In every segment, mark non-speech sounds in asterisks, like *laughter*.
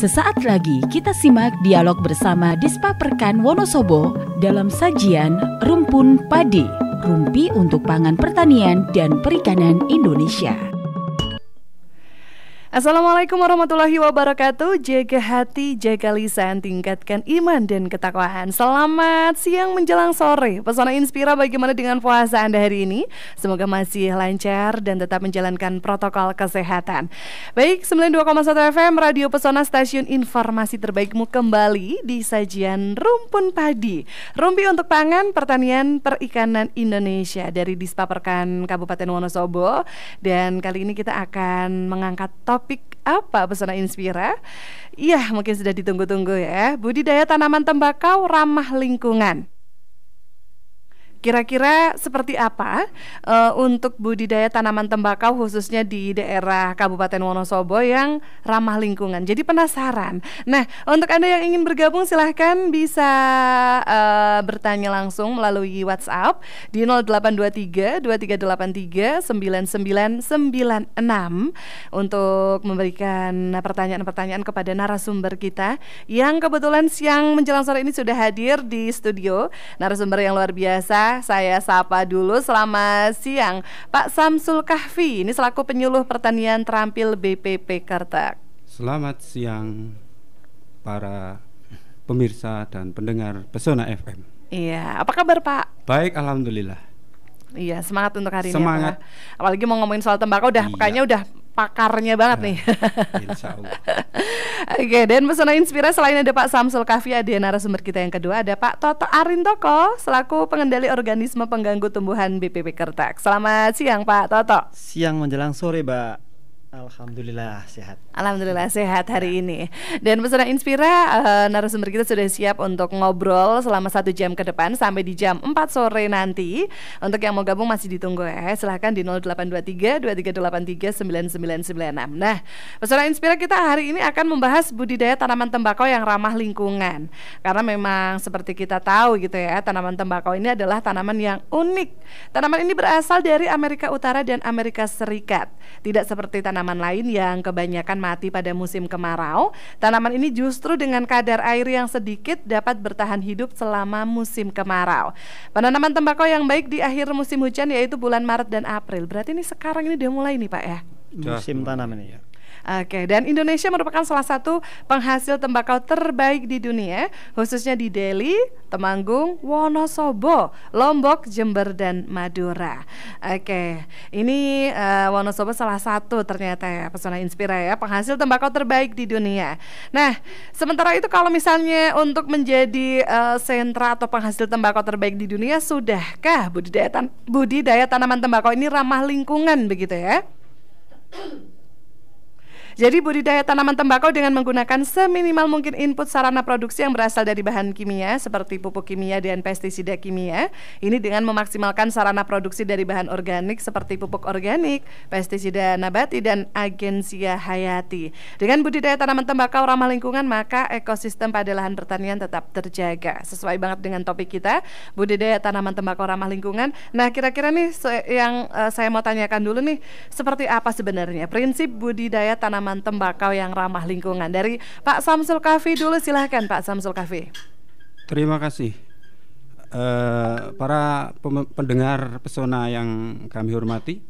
Sesaat lagi kita simak dialog bersama Dispa Perkan Wonosobo dalam sajian Rumpun Padi, Rumpi untuk Pangan Pertanian dan Perikanan Indonesia. Assalamualaikum warahmatullahi wabarakatuh Jaga hati, jaga lisan, tingkatkan iman dan ketakwaan Selamat siang menjelang sore Pesona Inspira bagaimana dengan puasa Anda hari ini? Semoga masih lancar dan tetap menjalankan protokol kesehatan Baik, 92,1 FM Radio Pesona Stasiun Informasi Terbaikmu kembali di sajian Rumpun Padi Rumpi untuk pangan, pertanian, perikanan Indonesia Dari Dispa Kabupaten Wonosobo Dan kali ini kita akan mengangkat topik apa pesona Inspira? Iya, mungkin sudah ditunggu-tunggu ya. Budidaya tanaman tembakau ramah lingkungan. Kira-kira seperti apa uh, untuk budidaya tanaman tembakau khususnya di daerah Kabupaten Wonosobo yang ramah lingkungan? Jadi penasaran. Nah, untuk Anda yang ingin bergabung silahkan bisa uh, bertanya langsung melalui WhatsApp di 0823 2383 9996 untuk memberikan pertanyaan-pertanyaan kepada narasumber kita yang kebetulan siang menjelang sore ini sudah hadir di studio. Narasumber yang luar biasa saya sapa dulu selamat siang Pak Samsul Kahfi, ini selaku penyuluh pertanian terampil BPP Kertek. Selamat siang para pemirsa dan pendengar Pesona FM. Iya, apa kabar Pak? Baik, alhamdulillah. Iya, semangat untuk hari semangat. ini. Ya, semangat. Apalagi mau ngomongin soal tembakau udah iya. kayaknya udah pakarnya banget nah, nih. Insya Allah. *laughs* Oke, dan pesona inspirasi selain ada Pak Samsul Kafi, ada narasumber kita yang kedua ada Pak Toto Toko selaku pengendali organisme pengganggu tumbuhan BPP Kertak. Selamat siang Pak Toto. Siang menjelang sore, Mbak. Alhamdulillah sehat. Alhamdulillah sehat hari ini. Dan pesona Inspira uh, narasumber kita sudah siap untuk ngobrol selama satu jam ke depan sampai di jam 4 sore nanti. Untuk yang mau gabung masih ditunggu ya. Silahkan di 0823 2383 9996. Nah, pesona Inspira kita hari ini akan membahas budidaya tanaman tembakau yang ramah lingkungan. Karena memang seperti kita tahu gitu ya, tanaman tembakau ini adalah tanaman yang unik. Tanaman ini berasal dari Amerika Utara dan Amerika Serikat. Tidak seperti tanaman tanaman lain yang kebanyakan mati pada musim kemarau, tanaman ini justru dengan kadar air yang sedikit dapat bertahan hidup selama musim kemarau. Penanaman tembakau yang baik di akhir musim hujan yaitu bulan Maret dan April. Berarti ini sekarang ini udah mulai nih Pak ya. Musim tanam ini ya. Oke, dan Indonesia merupakan salah satu penghasil tembakau terbaik di dunia, khususnya di Delhi, Temanggung, Wonosobo, Lombok, Jember dan Madura. Oke, ini uh, Wonosobo salah satu ternyata ya pesona Inspira ya, penghasil tembakau terbaik di dunia. Nah, sementara itu kalau misalnya untuk menjadi uh, sentra atau penghasil tembakau terbaik di dunia, sudahkah budidaya tan budidaya tanaman tembakau ini ramah lingkungan begitu ya? Jadi budidaya tanaman tembakau dengan menggunakan seminimal mungkin input sarana produksi yang berasal dari bahan kimia seperti pupuk kimia dan pestisida kimia. Ini dengan memaksimalkan sarana produksi dari bahan organik seperti pupuk organik, pestisida nabati dan agensia hayati. Dengan budidaya tanaman tembakau ramah lingkungan maka ekosistem pada lahan pertanian tetap terjaga. Sesuai banget dengan topik kita, budidaya tanaman tembakau ramah lingkungan. Nah, kira-kira nih yang eh, saya mau tanyakan dulu nih, seperti apa sebenarnya prinsip budidaya tanaman tanaman tembakau yang ramah lingkungan. Dari Pak Samsul Kafi dulu silahkan Pak Samsul Kafi. Terima kasih. Uh, para pendengar pesona yang kami hormati,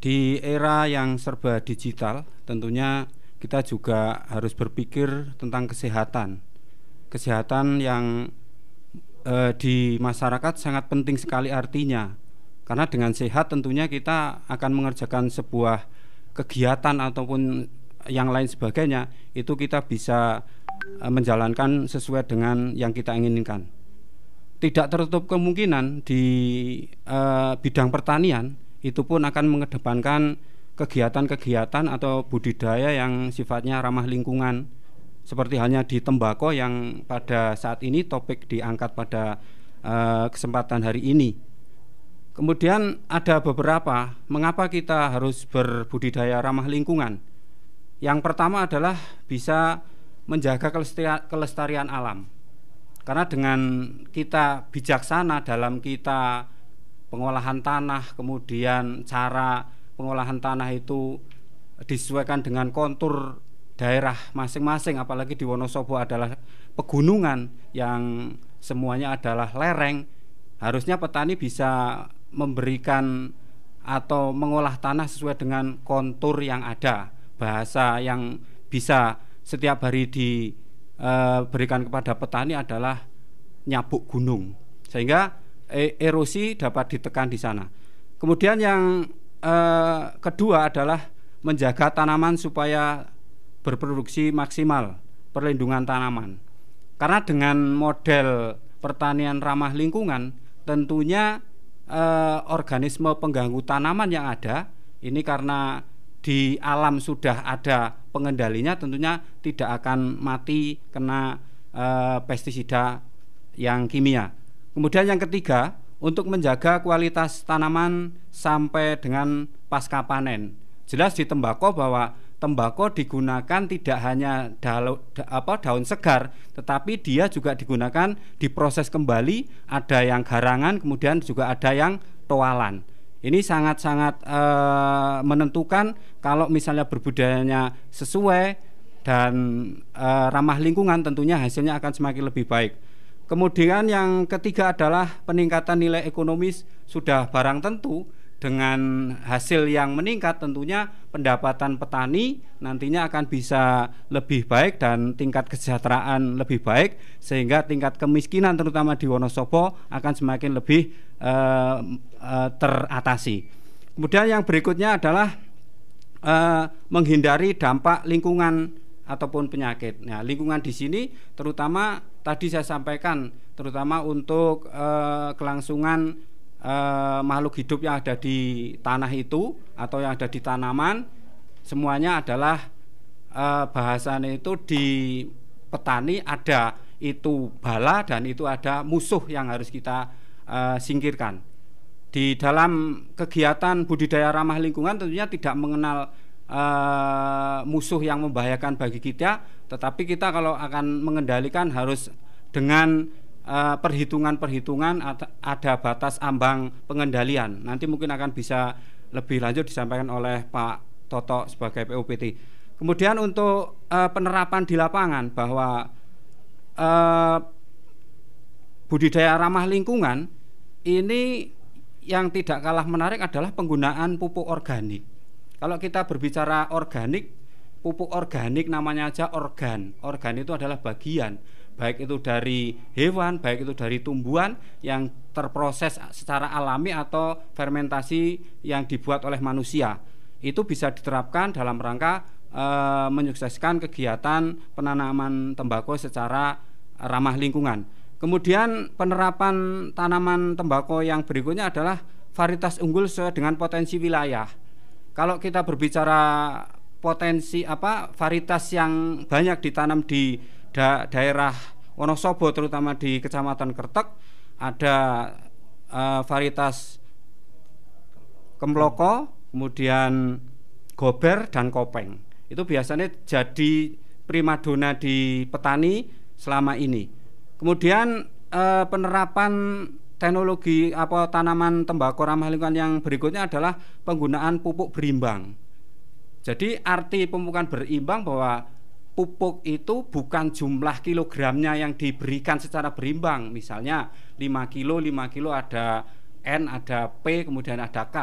di era yang serba digital, tentunya kita juga harus berpikir tentang kesehatan. Kesehatan yang uh, di masyarakat sangat penting sekali artinya karena dengan sehat tentunya kita akan mengerjakan sebuah kegiatan ataupun yang lain sebagainya itu kita bisa eh, menjalankan sesuai dengan yang kita inginkan. Tidak tertutup kemungkinan di eh, bidang pertanian itu pun akan mengedepankan kegiatan-kegiatan atau budidaya yang sifatnya ramah lingkungan seperti halnya di tembakau yang pada saat ini topik diangkat pada eh, kesempatan hari ini. Kemudian ada beberapa mengapa kita harus berbudidaya ramah lingkungan. Yang pertama adalah bisa menjaga kelestarian alam. Karena dengan kita bijaksana dalam kita pengolahan tanah, kemudian cara pengolahan tanah itu disesuaikan dengan kontur daerah masing-masing apalagi di Wonosobo adalah pegunungan yang semuanya adalah lereng harusnya petani bisa memberikan atau mengolah tanah sesuai dengan kontur yang ada bahasa yang bisa setiap hari diberikan eh, e, kepada petani adalah nyabuk gunung sehingga e, erosi dapat ditekan di sana kemudian yang e, kedua adalah menjaga tanaman supaya berproduksi maksimal perlindungan tanaman karena dengan model pertanian ramah lingkungan tentunya eh, organisme pengganggu tanaman yang ada ini karena di alam sudah ada pengendalinya tentunya tidak akan mati kena eh, pestisida yang kimia. Kemudian yang ketiga, untuk menjaga kualitas tanaman sampai dengan pasca panen. Jelas di tembakau bahwa tembakau digunakan tidak hanya daun, apa daun segar, tetapi dia juga digunakan diproses kembali, ada yang garangan, kemudian juga ada yang toalan. Ini sangat-sangat e, menentukan kalau misalnya berbudayanya sesuai dan e, ramah lingkungan tentunya hasilnya akan semakin lebih baik. Kemudian yang ketiga adalah peningkatan nilai ekonomis sudah barang tentu dengan hasil yang meningkat tentunya pendapatan petani nantinya akan bisa lebih baik dan tingkat kesejahteraan lebih baik sehingga tingkat kemiskinan terutama di Wonosobo akan semakin lebih uh, uh, teratasi. Kemudian yang berikutnya adalah uh, menghindari dampak lingkungan ataupun penyakit. Nah, lingkungan di sini terutama tadi saya sampaikan terutama untuk kelangsungan eh, makhluk hidup yang ada di tanah itu atau yang ada di tanaman semuanya adalah eh, bahasanya itu di petani ada itu bala dan itu ada musuh yang harus kita eh, singkirkan. Di dalam kegiatan budidaya ramah lingkungan tentunya tidak mengenal Uh, musuh yang membahayakan bagi kita, tetapi kita kalau akan mengendalikan harus dengan Eh, perhitungan-perhitungan uh, ada, batas ambang pengendalian. Nanti mungkin akan bisa lebih lanjut disampaikan oleh Pak Toto sebagai PUPT. Kemudian untuk uh, penerapan di lapangan bahwa uh, budidaya ramah lingkungan ini yang tidak kalah menarik adalah penggunaan pupuk organik. Kalau kita berbicara organik, pupuk organik namanya aja organ. Organ itu adalah bagian baik itu dari hewan, baik itu dari tumbuhan yang terproses secara alami atau fermentasi yang dibuat oleh manusia. Itu bisa diterapkan dalam rangka e, menyukseskan kegiatan penanaman tembakau secara ramah lingkungan. Kemudian penerapan tanaman tembakau yang berikutnya adalah varietas unggul sesuai dengan potensi wilayah. Kalau kita berbicara potensi apa varietas yang banyak ditanam di da daerah Wonosobo terutama di Kecamatan Kertek ada uh, varietas kemploko, kemudian gober dan kopeng. Itu biasanya jadi primadona di petani selama ini. Kemudian uh, penerapan teknologi apa tanaman tembakau ramah lingkungan yang berikutnya adalah penggunaan pupuk berimbang. Jadi arti pemupukan berimbang bahwa pupuk itu bukan jumlah kilogramnya yang diberikan secara berimbang. Misalnya 5 kilo, 5 kilo ada N, ada P, kemudian ada K.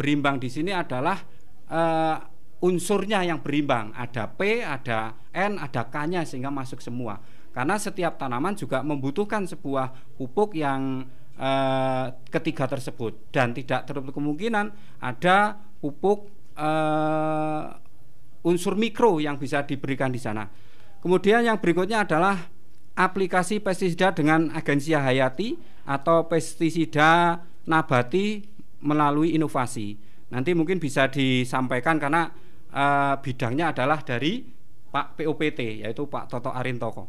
Berimbang di sini adalah uh, unsurnya yang berimbang, ada P, ada N, ada K-nya sehingga masuk semua. Karena setiap tanaman juga membutuhkan sebuah pupuk yang uh, ketiga tersebut dan tidak terlalu kemungkinan ada pupuk uh, unsur mikro yang bisa diberikan di sana. Kemudian yang berikutnya adalah aplikasi pestisida dengan agensi hayati atau pestisida nabati melalui inovasi. Nanti mungkin bisa disampaikan karena e, bidangnya adalah dari Pak POPT yaitu Pak Toto Arintoko.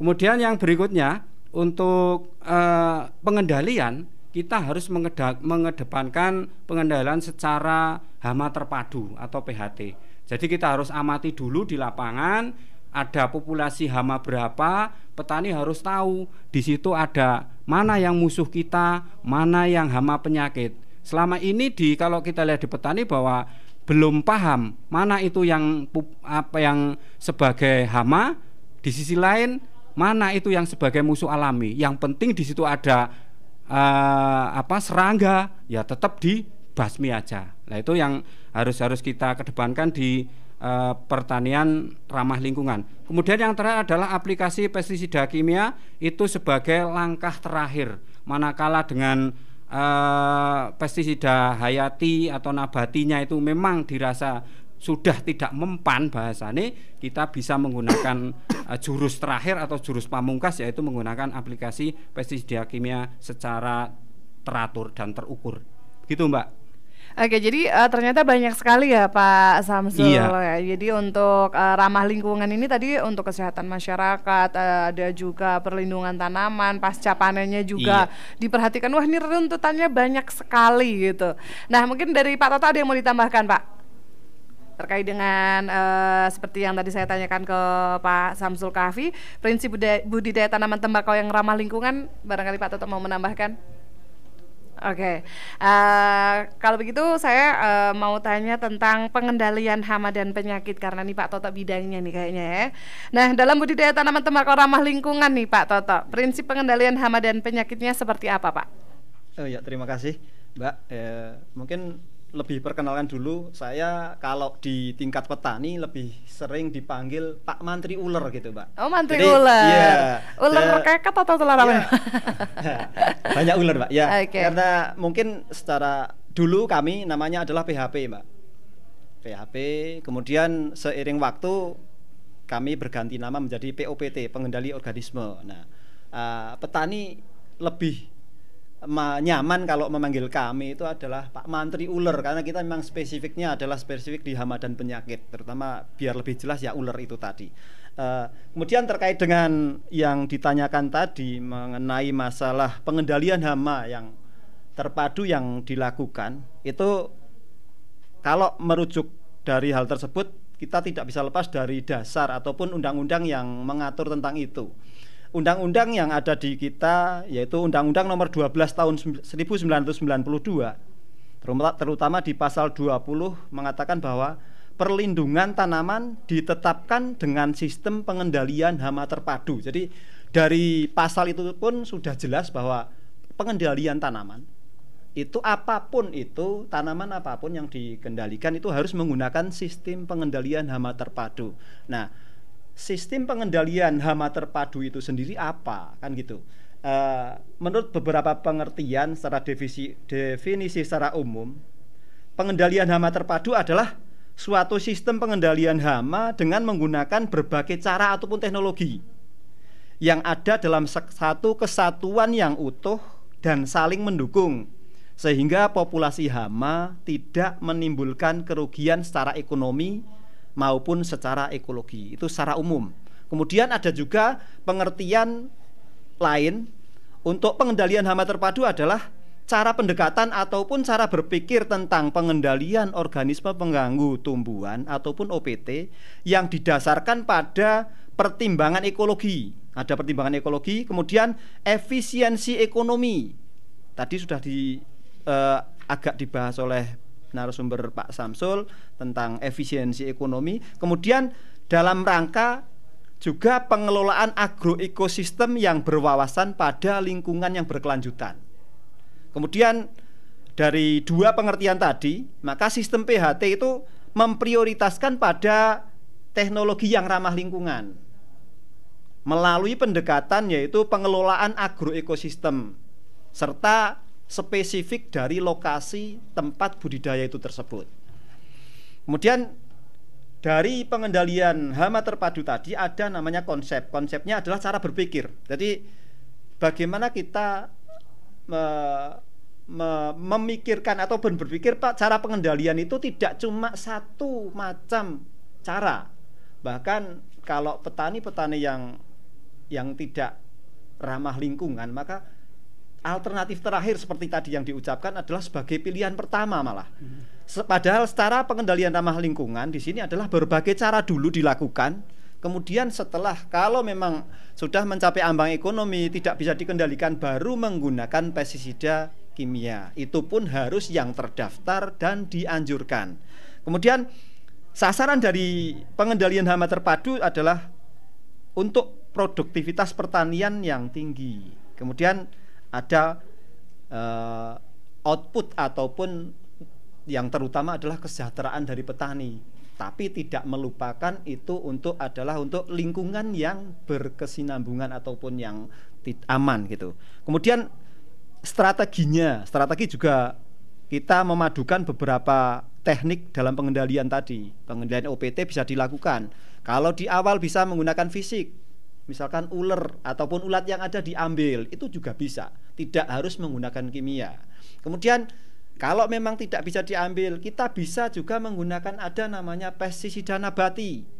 Kemudian yang berikutnya untuk e, pengendalian kita harus mengedepankan pengendalian secara hama terpadu atau PHT. Jadi kita harus amati dulu di lapangan ada populasi hama berapa, petani harus tahu di situ ada mana yang musuh kita, mana yang hama penyakit. Selama ini di kalau kita lihat di petani bahwa belum paham mana itu yang apa yang sebagai hama, di sisi lain mana itu yang sebagai musuh alami. Yang penting di situ ada uh, apa serangga, ya tetap di basmi aja. Nah itu yang harus harus kita kedepankan di e, pertanian ramah lingkungan. Kemudian yang terakhir adalah aplikasi pestisida kimia itu sebagai langkah terakhir. Manakala dengan e, pestisida hayati atau nabatinya itu memang dirasa sudah tidak mempan bahasane kita bisa menggunakan uh, *coughs* jurus terakhir atau jurus pamungkas yaitu menggunakan aplikasi pestisida kimia secara teratur dan terukur gitu mbak Oke, jadi uh, ternyata banyak sekali ya Pak Samsul. Iya. Ya. Jadi untuk uh, ramah lingkungan ini tadi untuk kesehatan masyarakat uh, ada juga perlindungan tanaman pasca panennya juga iya. diperhatikan. Wah, ini runtutannya banyak sekali gitu. Nah, mungkin dari Pak Toto ada yang mau ditambahkan, Pak? terkait dengan uh, seperti yang tadi saya tanyakan ke Pak Samsul Kafi, prinsip budidaya tanaman tembakau yang ramah lingkungan, barangkali Pak Toto mau menambahkan? Oke, okay. uh, eh, kalau begitu saya uh, mau tanya tentang pengendalian hama dan penyakit karena nih Pak Toto bidangnya nih kayaknya ya. Nah, dalam budidaya tanaman tembakau ramah lingkungan nih Pak Toto, prinsip pengendalian hama dan penyakitnya seperti apa Pak? Oh ya, terima kasih Mbak. Eh, mungkin lebih perkenalkan dulu saya kalau di tingkat petani lebih sering dipanggil Pak Mantri Ular gitu Pak. Oh Mantri Jadi, Uler. Iya. Uler atau ular apa? Iya. *laughs* banyak ular, Pak. Ya. Okay. Karena mungkin secara dulu kami namanya adalah PHP Mbak. PHP. Kemudian seiring waktu kami berganti nama menjadi POPT pengendali organisme. Nah uh, petani lebih nyaman kalau memanggil kami itu adalah Pak Mantri Uler karena kita memang spesifiknya adalah spesifik di hama dan penyakit terutama biar lebih jelas ya uler itu tadi. Uh, kemudian terkait dengan yang ditanyakan tadi mengenai masalah pengendalian hama yang terpadu yang dilakukan itu kalau merujuk dari hal tersebut kita tidak bisa lepas dari dasar ataupun undang-undang yang mengatur tentang itu undang-undang yang ada di kita yaitu Undang-Undang Nomor 12 Tahun 1992 terutama di pasal 20 mengatakan bahwa perlindungan tanaman ditetapkan dengan sistem pengendalian hama terpadu. Jadi dari pasal itu pun sudah jelas bahwa pengendalian tanaman itu apapun itu tanaman apapun yang dikendalikan itu harus menggunakan sistem pengendalian hama terpadu. Nah, sistem pengendalian hama terpadu itu sendiri apa kan gitu uh, menurut beberapa pengertian secara definisi, definisi secara umum pengendalian hama terpadu adalah suatu sistem pengendalian hama dengan menggunakan berbagai cara ataupun teknologi yang ada dalam satu kesatuan yang utuh dan saling mendukung sehingga populasi hama tidak menimbulkan kerugian secara ekonomi maupun secara ekologi. Itu secara umum. Kemudian ada juga pengertian lain untuk pengendalian hama terpadu adalah cara pendekatan ataupun cara berpikir tentang pengendalian organisme pengganggu tumbuhan ataupun OPT yang didasarkan pada pertimbangan ekologi. Ada pertimbangan ekologi, kemudian efisiensi ekonomi. Tadi sudah di eh, agak dibahas oleh narasumber Pak Samsul tentang efisiensi ekonomi. Kemudian dalam rangka juga pengelolaan agroekosistem yang berwawasan pada lingkungan yang berkelanjutan. Kemudian dari dua pengertian tadi, maka sistem PHT itu memprioritaskan pada teknologi yang ramah lingkungan melalui pendekatan yaitu pengelolaan agroekosistem serta spesifik dari lokasi tempat budidaya itu tersebut. Kemudian dari pengendalian hama terpadu tadi ada namanya konsep. Konsepnya adalah cara berpikir. Jadi bagaimana kita me, me, memikirkan atau berpikir Pak cara pengendalian itu tidak cuma satu macam cara. Bahkan kalau petani-petani yang yang tidak ramah lingkungan maka alternatif terakhir seperti tadi yang diucapkan adalah sebagai pilihan pertama malah. Hmm. Padahal secara pengendalian ramah lingkungan di sini adalah berbagai cara dulu dilakukan. Kemudian setelah kalau memang sudah mencapai ambang ekonomi tidak bisa dikendalikan baru menggunakan pestisida kimia. Itu pun harus yang terdaftar dan dianjurkan. Kemudian sasaran dari pengendalian hama terpadu adalah untuk produktivitas pertanian yang tinggi. Kemudian ada uh, output ataupun yang terutama adalah kesejahteraan dari petani tapi tidak melupakan itu untuk adalah untuk lingkungan yang berkesinambungan ataupun yang aman gitu. Kemudian strateginya, strategi juga kita memadukan beberapa teknik dalam pengendalian tadi. Pengendalian OPT bisa dilakukan. Kalau di awal bisa menggunakan fisik, misalkan ular ataupun ulat yang ada diambil itu juga bisa tidak harus menggunakan kimia kemudian kalau memang tidak bisa diambil kita bisa juga menggunakan ada namanya pestisida nabati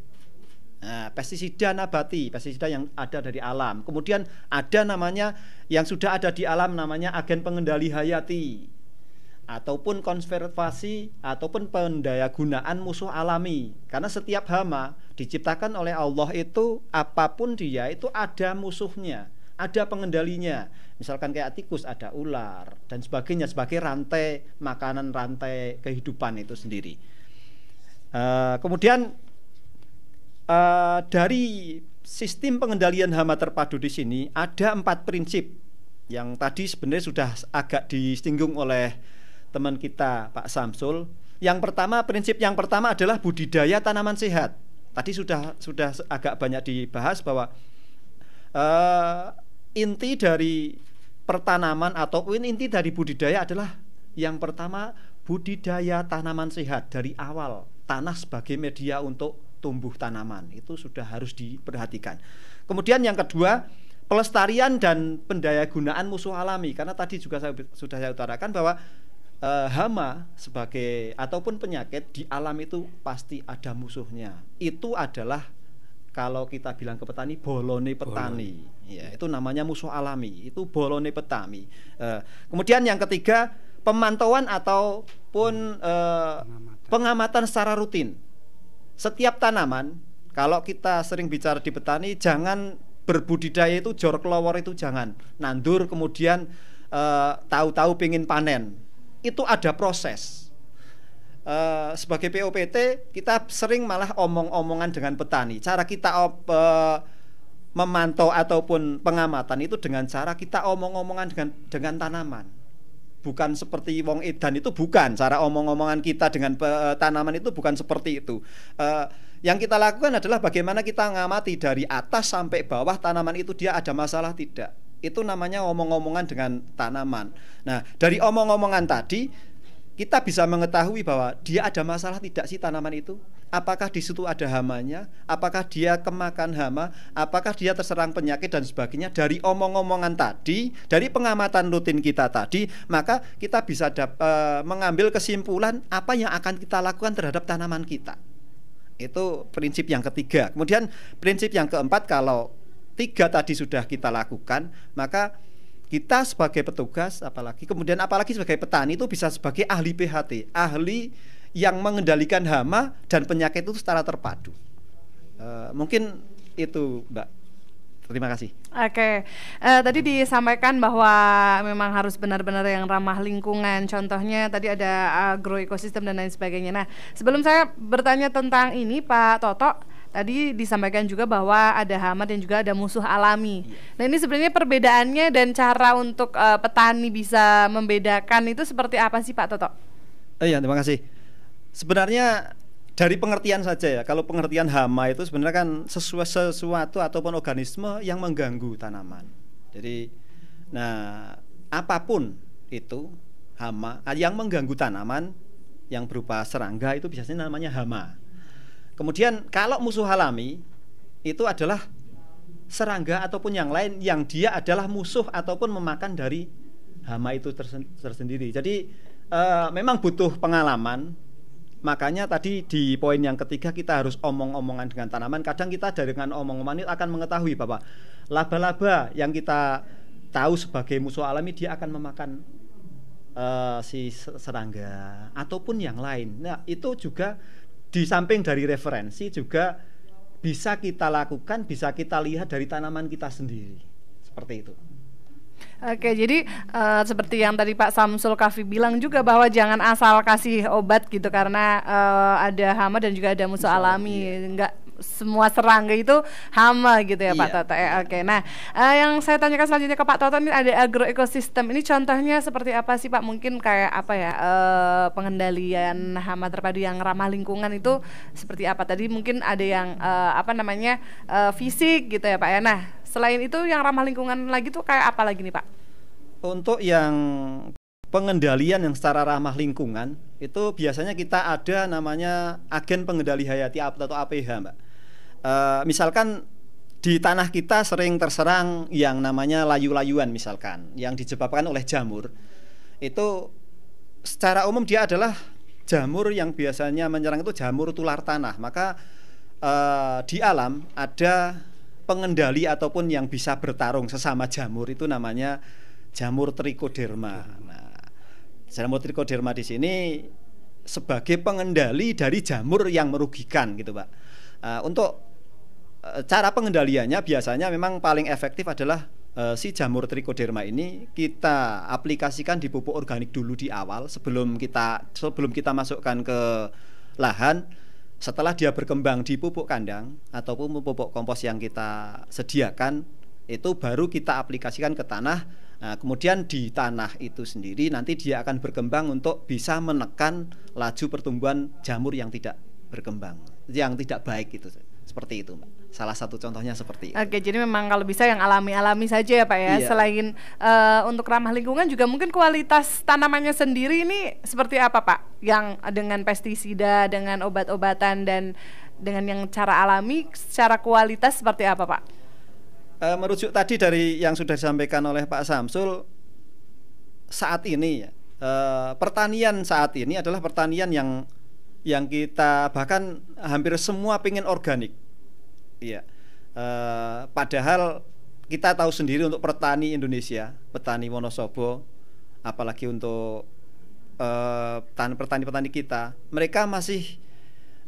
Nah, pestisida nabati, pestisida yang ada dari alam. Kemudian ada namanya yang sudah ada di alam namanya agen pengendali hayati ataupun konservasi ataupun pendayagunaan musuh alami. Karena setiap hama diciptakan oleh Allah itu apapun dia itu ada musuhnya, ada pengendalinya. Misalkan kayak tikus ada ular dan sebagainya sebagai rantai makanan rantai kehidupan itu sendiri. Uh, kemudian uh, dari sistem pengendalian hama terpadu di sini ada empat prinsip yang tadi sebenarnya sudah agak disinggung oleh teman kita Pak Samsul. Yang pertama prinsip yang pertama adalah budidaya tanaman sehat. Tadi sudah sudah agak banyak dibahas bahwa uh, inti dari pertanaman atau inti dari budidaya adalah yang pertama budidaya tanaman sehat dari awal tanah sebagai media untuk tumbuh tanaman itu sudah harus diperhatikan. Kemudian yang kedua pelestarian dan pendaya gunaan musuh alami karena tadi juga saya, sudah saya utarakan bahwa uh, hama sebagai ataupun penyakit di alam itu pasti ada musuhnya. Itu adalah kalau kita bilang ke petani bolone petani, bolone. ya itu namanya musuh alami. Itu bolone petani. Uh, kemudian yang ketiga pemantauan ataupun uh, pengamatan. pengamatan secara rutin. Setiap tanaman kalau kita sering bicara di petani jangan berbudidaya itu jor kelawar itu jangan nandur kemudian tahu-tahu pingin panen itu ada proses. Uh, sebagai POPT kita sering malah omong-omongan dengan petani. Cara kita op, uh, memantau ataupun pengamatan itu dengan cara kita omong-omongan dengan dengan tanaman. Bukan seperti wong edan itu bukan cara omong-omongan kita dengan uh, tanaman itu bukan seperti itu. Uh, yang kita lakukan adalah bagaimana kita ngamati dari atas sampai bawah tanaman itu dia ada masalah tidak itu namanya omong-omongan dengan tanaman. Nah, dari omong-omongan tadi kita bisa mengetahui bahwa dia ada masalah tidak sih tanaman itu? Apakah di situ ada hamanya? Apakah dia kemakan hama? Apakah dia terserang penyakit dan sebagainya? Dari omong-omongan tadi, dari pengamatan rutin kita tadi, maka kita bisa dapat uh, e, mengambil kesimpulan apa yang akan kita lakukan terhadap tanaman kita. Itu prinsip yang ketiga. Kemudian prinsip yang keempat kalau tiga tadi sudah kita lakukan, maka kita sebagai petugas apalagi kemudian apalagi sebagai petani itu bisa sebagai ahli PHT, ahli yang mengendalikan hama dan penyakit itu secara terpadu. Uh, mungkin itu, Mbak. Terima kasih. Oke, okay. uh, eh, tadi disampaikan bahwa memang harus benar-benar yang ramah lingkungan. Contohnya tadi ada agroekosistem dan lain sebagainya. Nah, sebelum saya bertanya tentang ini, Pak Toto, Tadi disampaikan juga bahwa ada hama dan juga ada musuh alami. Yeah. Nah ini sebenarnya perbedaannya dan cara untuk uh, petani bisa membedakan itu seperti apa sih Pak Toto? Oh, iya terima kasih. Sebenarnya dari pengertian saja ya. Kalau pengertian hama itu sebenarnya kan sesuatu, sesuatu ataupun organisme yang mengganggu tanaman. Jadi, nah apapun itu hama yang mengganggu tanaman yang berupa serangga itu biasanya namanya hama. Kemudian kalau musuh alami itu adalah serangga ataupun yang lain yang dia adalah musuh ataupun memakan dari hama itu tersendiri. Jadi e, memang butuh pengalaman. Makanya tadi di poin yang ketiga kita harus omong-omongan dengan tanaman. Kadang kita dengan omong-omongan itu akan mengetahui bahwa laba-laba yang kita tahu sebagai musuh alami dia akan memakan e, si serangga ataupun yang lain. Nah, itu juga di samping dari referensi juga bisa kita lakukan, bisa kita lihat dari tanaman kita sendiri. Seperti itu. Oke, jadi uh, seperti yang tadi Pak Samsul Kafi bilang juga bahwa jangan asal kasih obat gitu karena uh, ada hama dan juga ada musuh alami, iya. enggak semua serangga itu hama gitu ya iya. Pak Toto. Eh, Oke. Nah, uh, yang saya tanyakan selanjutnya ke Pak Toto ini ada agroekosistem. Ini contohnya seperti apa sih Pak? Mungkin kayak apa ya? Uh, pengendalian hama terpadu yang ramah lingkungan itu seperti apa? Tadi mungkin ada yang uh, apa namanya? Uh, fisik gitu ya Pak ya. Nah, selain itu yang ramah lingkungan lagi tuh kayak apa lagi nih Pak? Untuk yang pengendalian yang secara ramah lingkungan itu biasanya kita ada namanya agen pengendali hayati atau APH, Mbak. Eh, misalkan di tanah kita sering terserang yang namanya layu-layuan misalkan yang disebabkan oleh jamur itu secara umum dia adalah jamur yang biasanya menyerang itu jamur tular tanah maka e, di alam ada pengendali ataupun yang bisa bertarung sesama jamur itu namanya jamur trichoderma. Nah, jamur trichoderma di sini sebagai pengendali dari jamur yang merugikan gitu, Pak. Uh, untuk Eh, cara pengendaliannya biasanya memang paling efektif adalah uh, si jamur trichoderma ini kita aplikasikan di pupuk organik dulu di awal sebelum kita sebelum kita masukkan ke lahan setelah dia berkembang di pupuk kandang ataupun pupuk kompos yang kita sediakan itu baru kita aplikasikan ke tanah nah, kemudian di tanah itu sendiri nanti dia akan berkembang untuk bisa menekan laju pertumbuhan jamur yang tidak berkembang yang tidak baik itu seperti itu mbak salah satu contohnya seperti itu. Oke, jadi memang kalau bisa yang alami-alami saja ya Pak ya. Iya. Selain uh, untuk ramah lingkungan juga mungkin kualitas tanamannya sendiri ini seperti apa Pak? Yang dengan pestisida, dengan obat-obatan dan dengan yang cara alami, secara kualitas seperti apa Pak? E, merujuk tadi dari yang sudah disampaikan oleh Pak Samsul saat ini ya. Uh, pertanian saat ini adalah pertanian yang yang kita bahkan hampir semua pengen organik Iya. Uh, padahal kita tahu sendiri untuk petani Indonesia, petani Wonosobo, apalagi untuk uh, petani-petani kita, mereka masih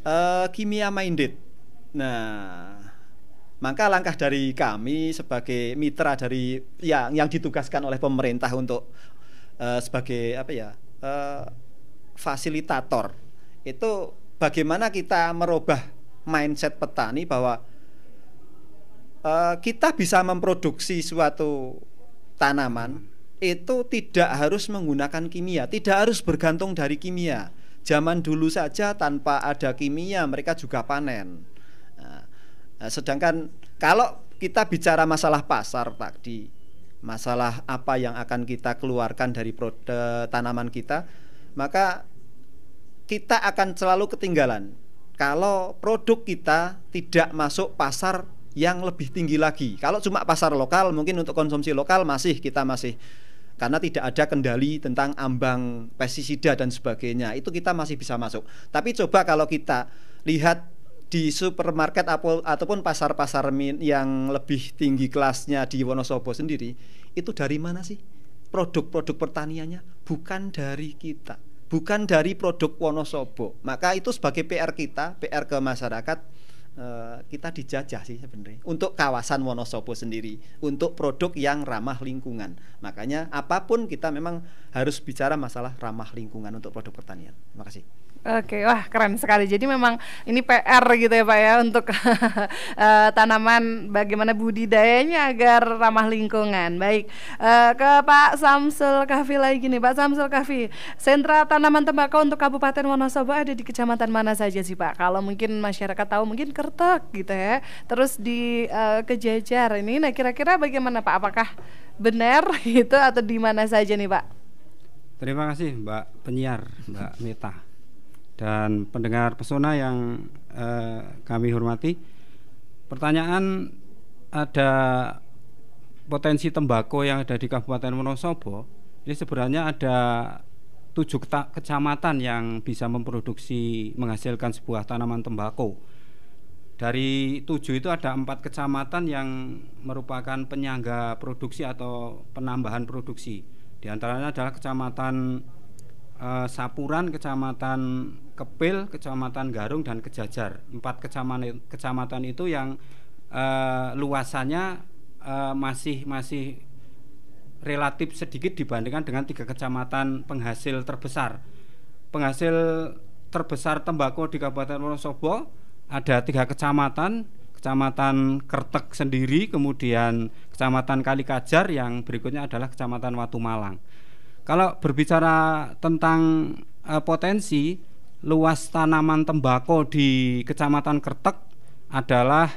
uh, kimia minded. Nah, maka langkah dari kami sebagai mitra dari yang yang ditugaskan oleh pemerintah untuk uh, sebagai apa ya uh, fasilitator itu bagaimana kita merubah mindset petani bahwa Eh, kita bisa memproduksi suatu tanaman itu tidak harus menggunakan kimia, tidak harus bergantung dari kimia. Zaman dulu saja tanpa ada kimia mereka juga panen. Nah, eh, sedangkan kalau kita bicara masalah pasar tadi, masalah apa yang akan kita keluarkan dari produk eh, tanaman kita, maka kita akan selalu ketinggalan kalau produk kita tidak masuk pasar yang lebih tinggi lagi. Kalau cuma pasar lokal mungkin untuk konsumsi lokal masih kita masih karena tidak ada kendali tentang ambang pestisida dan sebagainya. Itu kita masih bisa masuk. Tapi coba kalau kita lihat di supermarket ataupun pasar-pasar yang lebih tinggi kelasnya di Wonosobo sendiri, itu dari mana sih? Produk-produk pertaniannya bukan dari kita, bukan dari produk Wonosobo. Maka itu sebagai PR kita, PR ke masyarakat Eh, kita dijajah sih sebenarnya untuk kawasan Wonosobo sendiri untuk produk yang ramah lingkungan makanya apapun kita memang harus bicara masalah ramah lingkungan untuk produk pertanian. Terima kasih. Oke, wah keren sekali. Jadi memang ini PR gitu ya Pak ya untuk *laughs* eh, tanaman bagaimana budidayanya agar ramah lingkungan. Baik, eh, ke Pak Samsul Kafi lagi nih. Pak Samsul Kafi, sentra tanaman tembakau untuk Kabupaten Wonosobo ada di kecamatan mana saja sih Pak? Kalau mungkin masyarakat tahu mungkin Kertek gitu ya. Terus di eh, Kejajar ini, nah kira-kira bagaimana Pak? Apakah benar gitu *laughs* atau di mana saja nih Pak? Terima kasih Mbak penyiar, Mbak Meta dan pendengar pesona yang eh, kami hormati. Pertanyaan ada potensi tembakau yang ada di Kabupaten Wonosobo. Ini sebenarnya ada tujuh kecamatan yang bisa memproduksi menghasilkan sebuah tanaman tembakau. Dari tujuh itu ada empat kecamatan yang merupakan penyangga produksi atau penambahan produksi di antaranya adalah Kecamatan eh, Sapuran, Kecamatan Kepil, Kecamatan Garung dan Kejajar. Empat kecamatan kecamatan itu yang eh, luasannya eh, masih masih relatif sedikit dibandingkan dengan tiga kecamatan penghasil terbesar. Penghasil terbesar tembakau di Kabupaten Wonosobo ada tiga kecamatan, Kecamatan Kertek sendiri, kemudian Kecamatan Kalikajar yang berikutnya adalah Kecamatan Watu Malang. Kalau berbicara tentang uh, potensi luas tanaman tembakau di Kecamatan Kertek adalah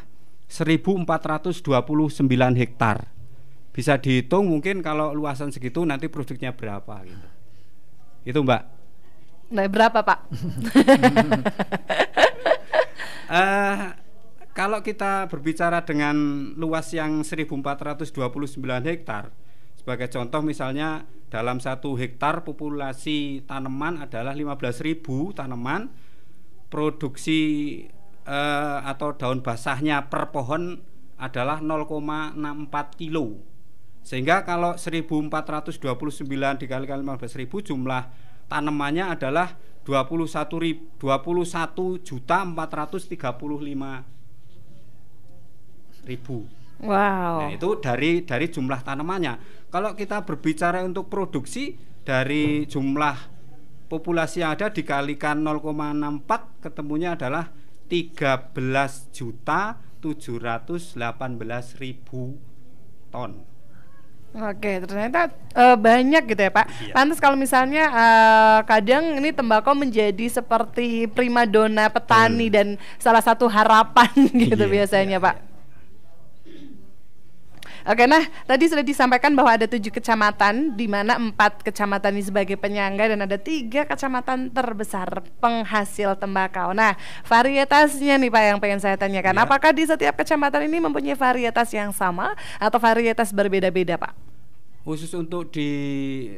1429 hektar. Bisa dihitung mungkin kalau luasan segitu nanti produknya berapa gitu. Itu Mbak. Nah, berapa Pak? uh, *laughs* Kalau kita berbicara dengan luas yang 1429 hektar, sebagai contoh misalnya dalam satu hektar populasi tanaman adalah 15.000 tanaman, produksi eh, atau daun basahnya per pohon adalah 0,64 kilo. Sehingga kalau 1429 dikalikan 15.000 jumlah tanamannya adalah 21 21 juta 435 ribu. Wow. Nah, itu dari dari jumlah tanamannya. Kalau kita berbicara untuk produksi dari jumlah populasi yang ada dikalikan 0,64 ketemunya adalah 13 juta 718 ribu ton. Oke, ternyata uh, banyak gitu ya Pak. Iya. Lantas kalau misalnya uh, kadang ini tembakau menjadi seperti primadona petani hmm. dan salah satu harapan *laughs* gitu iya, biasanya iya, Pak. Iya. Oke, nah tadi sudah disampaikan bahwa ada tujuh kecamatan, di mana empat kecamatan ini sebagai penyangga dan ada tiga kecamatan terbesar penghasil tembakau. Nah, varietasnya nih Pak yang pengen saya tanyakan, ya. apakah di setiap kecamatan ini mempunyai varietas yang sama atau varietas berbeda-beda, Pak? Khusus untuk di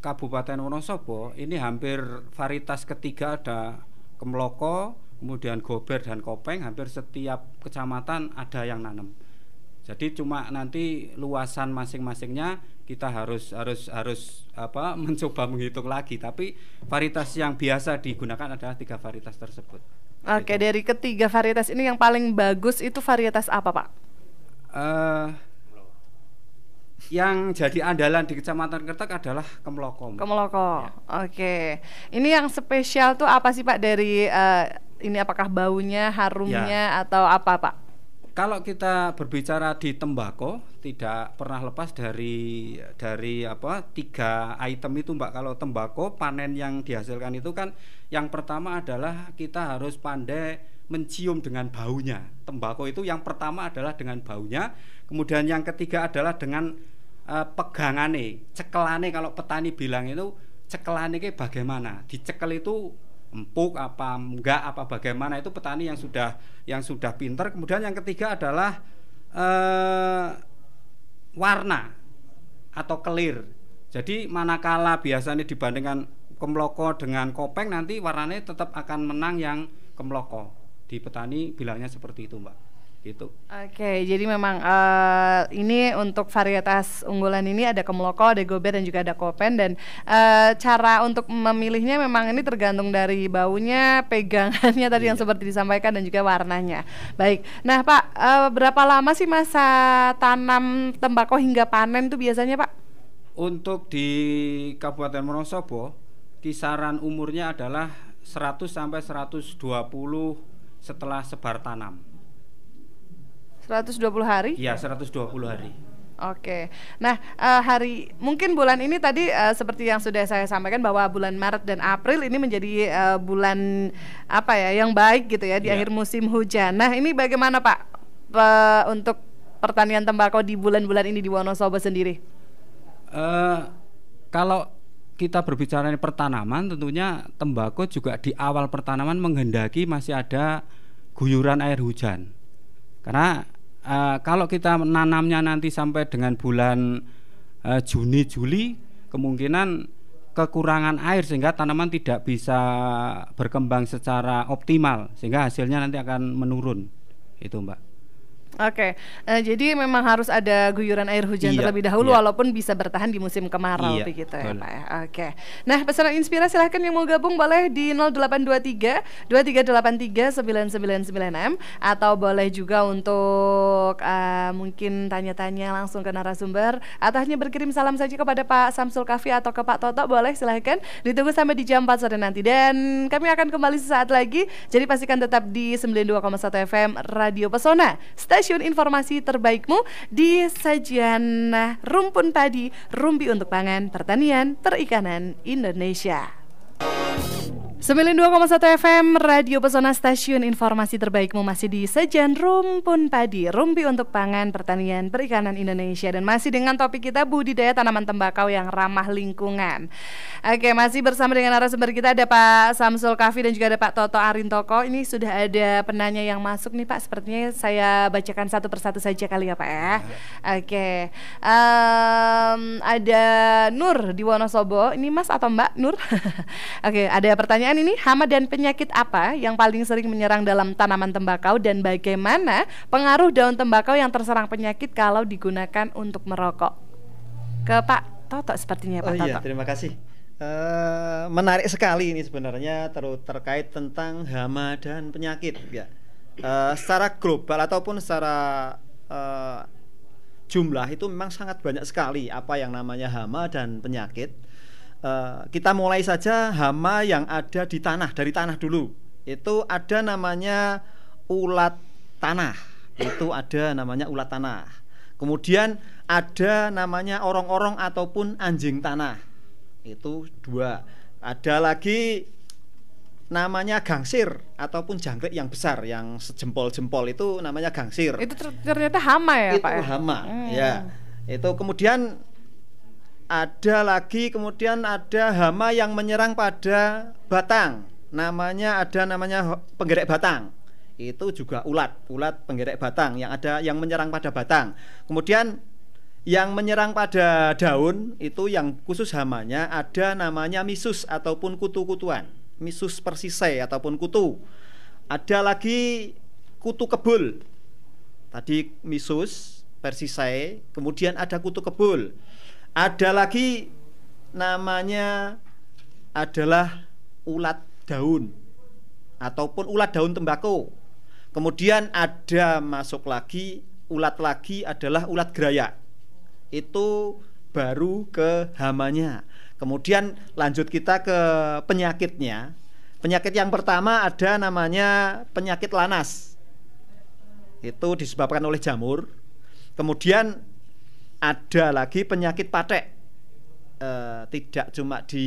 Kabupaten Wonosobo ini hampir varietas ketiga ada kemloko, kemudian gober dan kopeng hampir setiap kecamatan ada yang nanam jadi cuma nanti luasan masing-masingnya kita harus harus harus apa *laughs* mencoba menghitung lagi. Tapi varietas yang biasa digunakan adalah tiga varietas tersebut. Oke, gitu. dari ketiga varietas ini yang paling bagus itu varietas apa, Pak? Uh, yang jadi andalan di Kecamatan Kertek adalah kemelokom. Kemeloko. Ya. Oke. Ini yang spesial tuh apa sih, Pak? Dari uh, ini apakah baunya, harumnya ya. atau apa, Pak? Kalau kita berbicara di tembakau tidak pernah lepas dari dari apa tiga item itu Mbak. Kalau tembakau panen yang dihasilkan itu kan yang pertama adalah kita harus pandai mencium dengan baunya. Tembakau itu yang pertama adalah dengan baunya, kemudian yang ketiga adalah dengan uh, pegangane, cekelane kalau petani bilang itu cekelane ke bagaimana. Dicekel itu empuk apa enggak apa bagaimana itu petani yang sudah yang sudah pinter kemudian yang ketiga adalah eh, warna atau kelir jadi manakala biasanya dibandingkan kemloko dengan kopeng nanti warnanya tetap akan menang yang kemloko di petani bilangnya seperti itu mbak gitu. Oke, okay, jadi memang uh, ini untuk varietas unggulan ini ada kemeloko, ada gober dan juga ada kopen dan uh, cara untuk memilihnya memang ini tergantung dari baunya, pegangannya tadi yeah. yang iya. seperti disampaikan dan juga warnanya. Baik. Nah, Pak, uh, berapa lama sih masa tanam tembakau hingga panen itu biasanya, Pak? Untuk di Kabupaten Wonosobo, kisaran umurnya adalah 100 sampai 120 setelah sebar tanam. 120 hari? Iya, 120 hari. Oke, nah eh, hari mungkin bulan ini tadi eh, seperti yang sudah saya sampaikan bahwa bulan Maret dan April ini menjadi eh, bulan apa ya yang baik gitu ya di iya. akhir musim hujan. Nah ini bagaimana Pak untuk pertanian tembakau di bulan-bulan ini di Wonosobo sendiri? Uh, kalau kita berbicara ini pertanaman, tentunya tembakau juga di awal pertanaman menghendaki masih ada guyuran air hujan karena uh, kalau kita menanamnya nanti sampai dengan bulan uh, Juni Juli kemungkinan kekurangan air sehingga tanaman tidak bisa berkembang secara optimal sehingga hasilnya nanti akan menurun itu mbak Oke, okay. uh, eh, jadi memang harus ada guyuran air hujan iya, terlebih dahulu, iya. walaupun bisa bertahan di musim kemarau, iya, begitu ya, Pak. Ya. Oke. Okay. Nah, pesanan inspirasi silahkan yang mau gabung boleh di 0823 2383 999 m atau boleh juga untuk uh, mungkin tanya-tanya langsung ke narasumber atau hanya berkirim salam saja kepada Pak Samsul Kafi atau ke Pak Toto boleh silahkan ditunggu sampai di jam 4 sore nanti dan kami akan kembali sesaat lagi. Jadi pastikan tetap di 92,1 FM Radio Pesona. Stasiun stasiun informasi terbaikmu di sajian Rumpun Padi, Rumpi untuk Pangan, Pertanian, Perikanan Indonesia. 92,1 FM Radio Pesona Stasiun Informasi terbaikmu masih di Sejan Rumpun Padi Rumpi untuk pangan pertanian perikanan Indonesia Dan masih dengan topik kita budidaya tanaman tembakau yang ramah lingkungan Oke masih bersama dengan narasumber kita ada Pak Samsul Kafi dan juga ada Pak Toto Arintoko Ini sudah ada penanya yang masuk nih Pak Sepertinya saya bacakan satu persatu saja kali ya Pak ya Oke um, Ada Nur di Wonosobo Ini Mas atau Mbak Nur *laughs* Oke ada pertanyaan pertanyaan ini, hama dan penyakit apa yang paling sering menyerang dalam tanaman tembakau dan bagaimana pengaruh daun tembakau yang terserang penyakit kalau digunakan untuk merokok? Ke Pak Toto sepertinya Pak oh, iya, Toto. Iya, terima kasih. Uh, menarik sekali ini sebenarnya ter terkait tentang hama dan penyakit ya. Uh, secara global ataupun secara uh, jumlah itu memang sangat banyak sekali apa yang namanya hama dan penyakit Eh, kita mulai saja hama yang ada di tanah dari tanah dulu. Itu ada namanya ulat tanah. Itu ada namanya ulat tanah. Kemudian ada namanya orang-orang ataupun anjing tanah. Itu dua. Ada lagi namanya gangsir ataupun jangkrik yang besar yang sejempol-jempol itu namanya gangsir. Itu ternyata hama ya, itu Pak. Itu ya? hama, hmm. ya. Itu kemudian ada lagi kemudian ada hama yang menyerang pada batang namanya ada namanya penggerek batang itu juga ulat ulat penggerek batang yang ada yang menyerang pada batang kemudian yang menyerang pada daun itu yang khusus hamanya ada namanya misus ataupun kutu-kutuan misus persisai ataupun kutu ada lagi kutu kebul tadi misus persisai kemudian ada kutu kebul ada lagi namanya adalah ulat daun ataupun ulat daun tembakau. Kemudian ada masuk lagi ulat lagi adalah ulat geraya. Itu baru ke hamanya. Kemudian lanjut kita ke penyakitnya. Penyakit yang pertama ada namanya penyakit lanas. Itu disebabkan oleh jamur. Kemudian ada lagi penyakit patek uh, tidak cuma di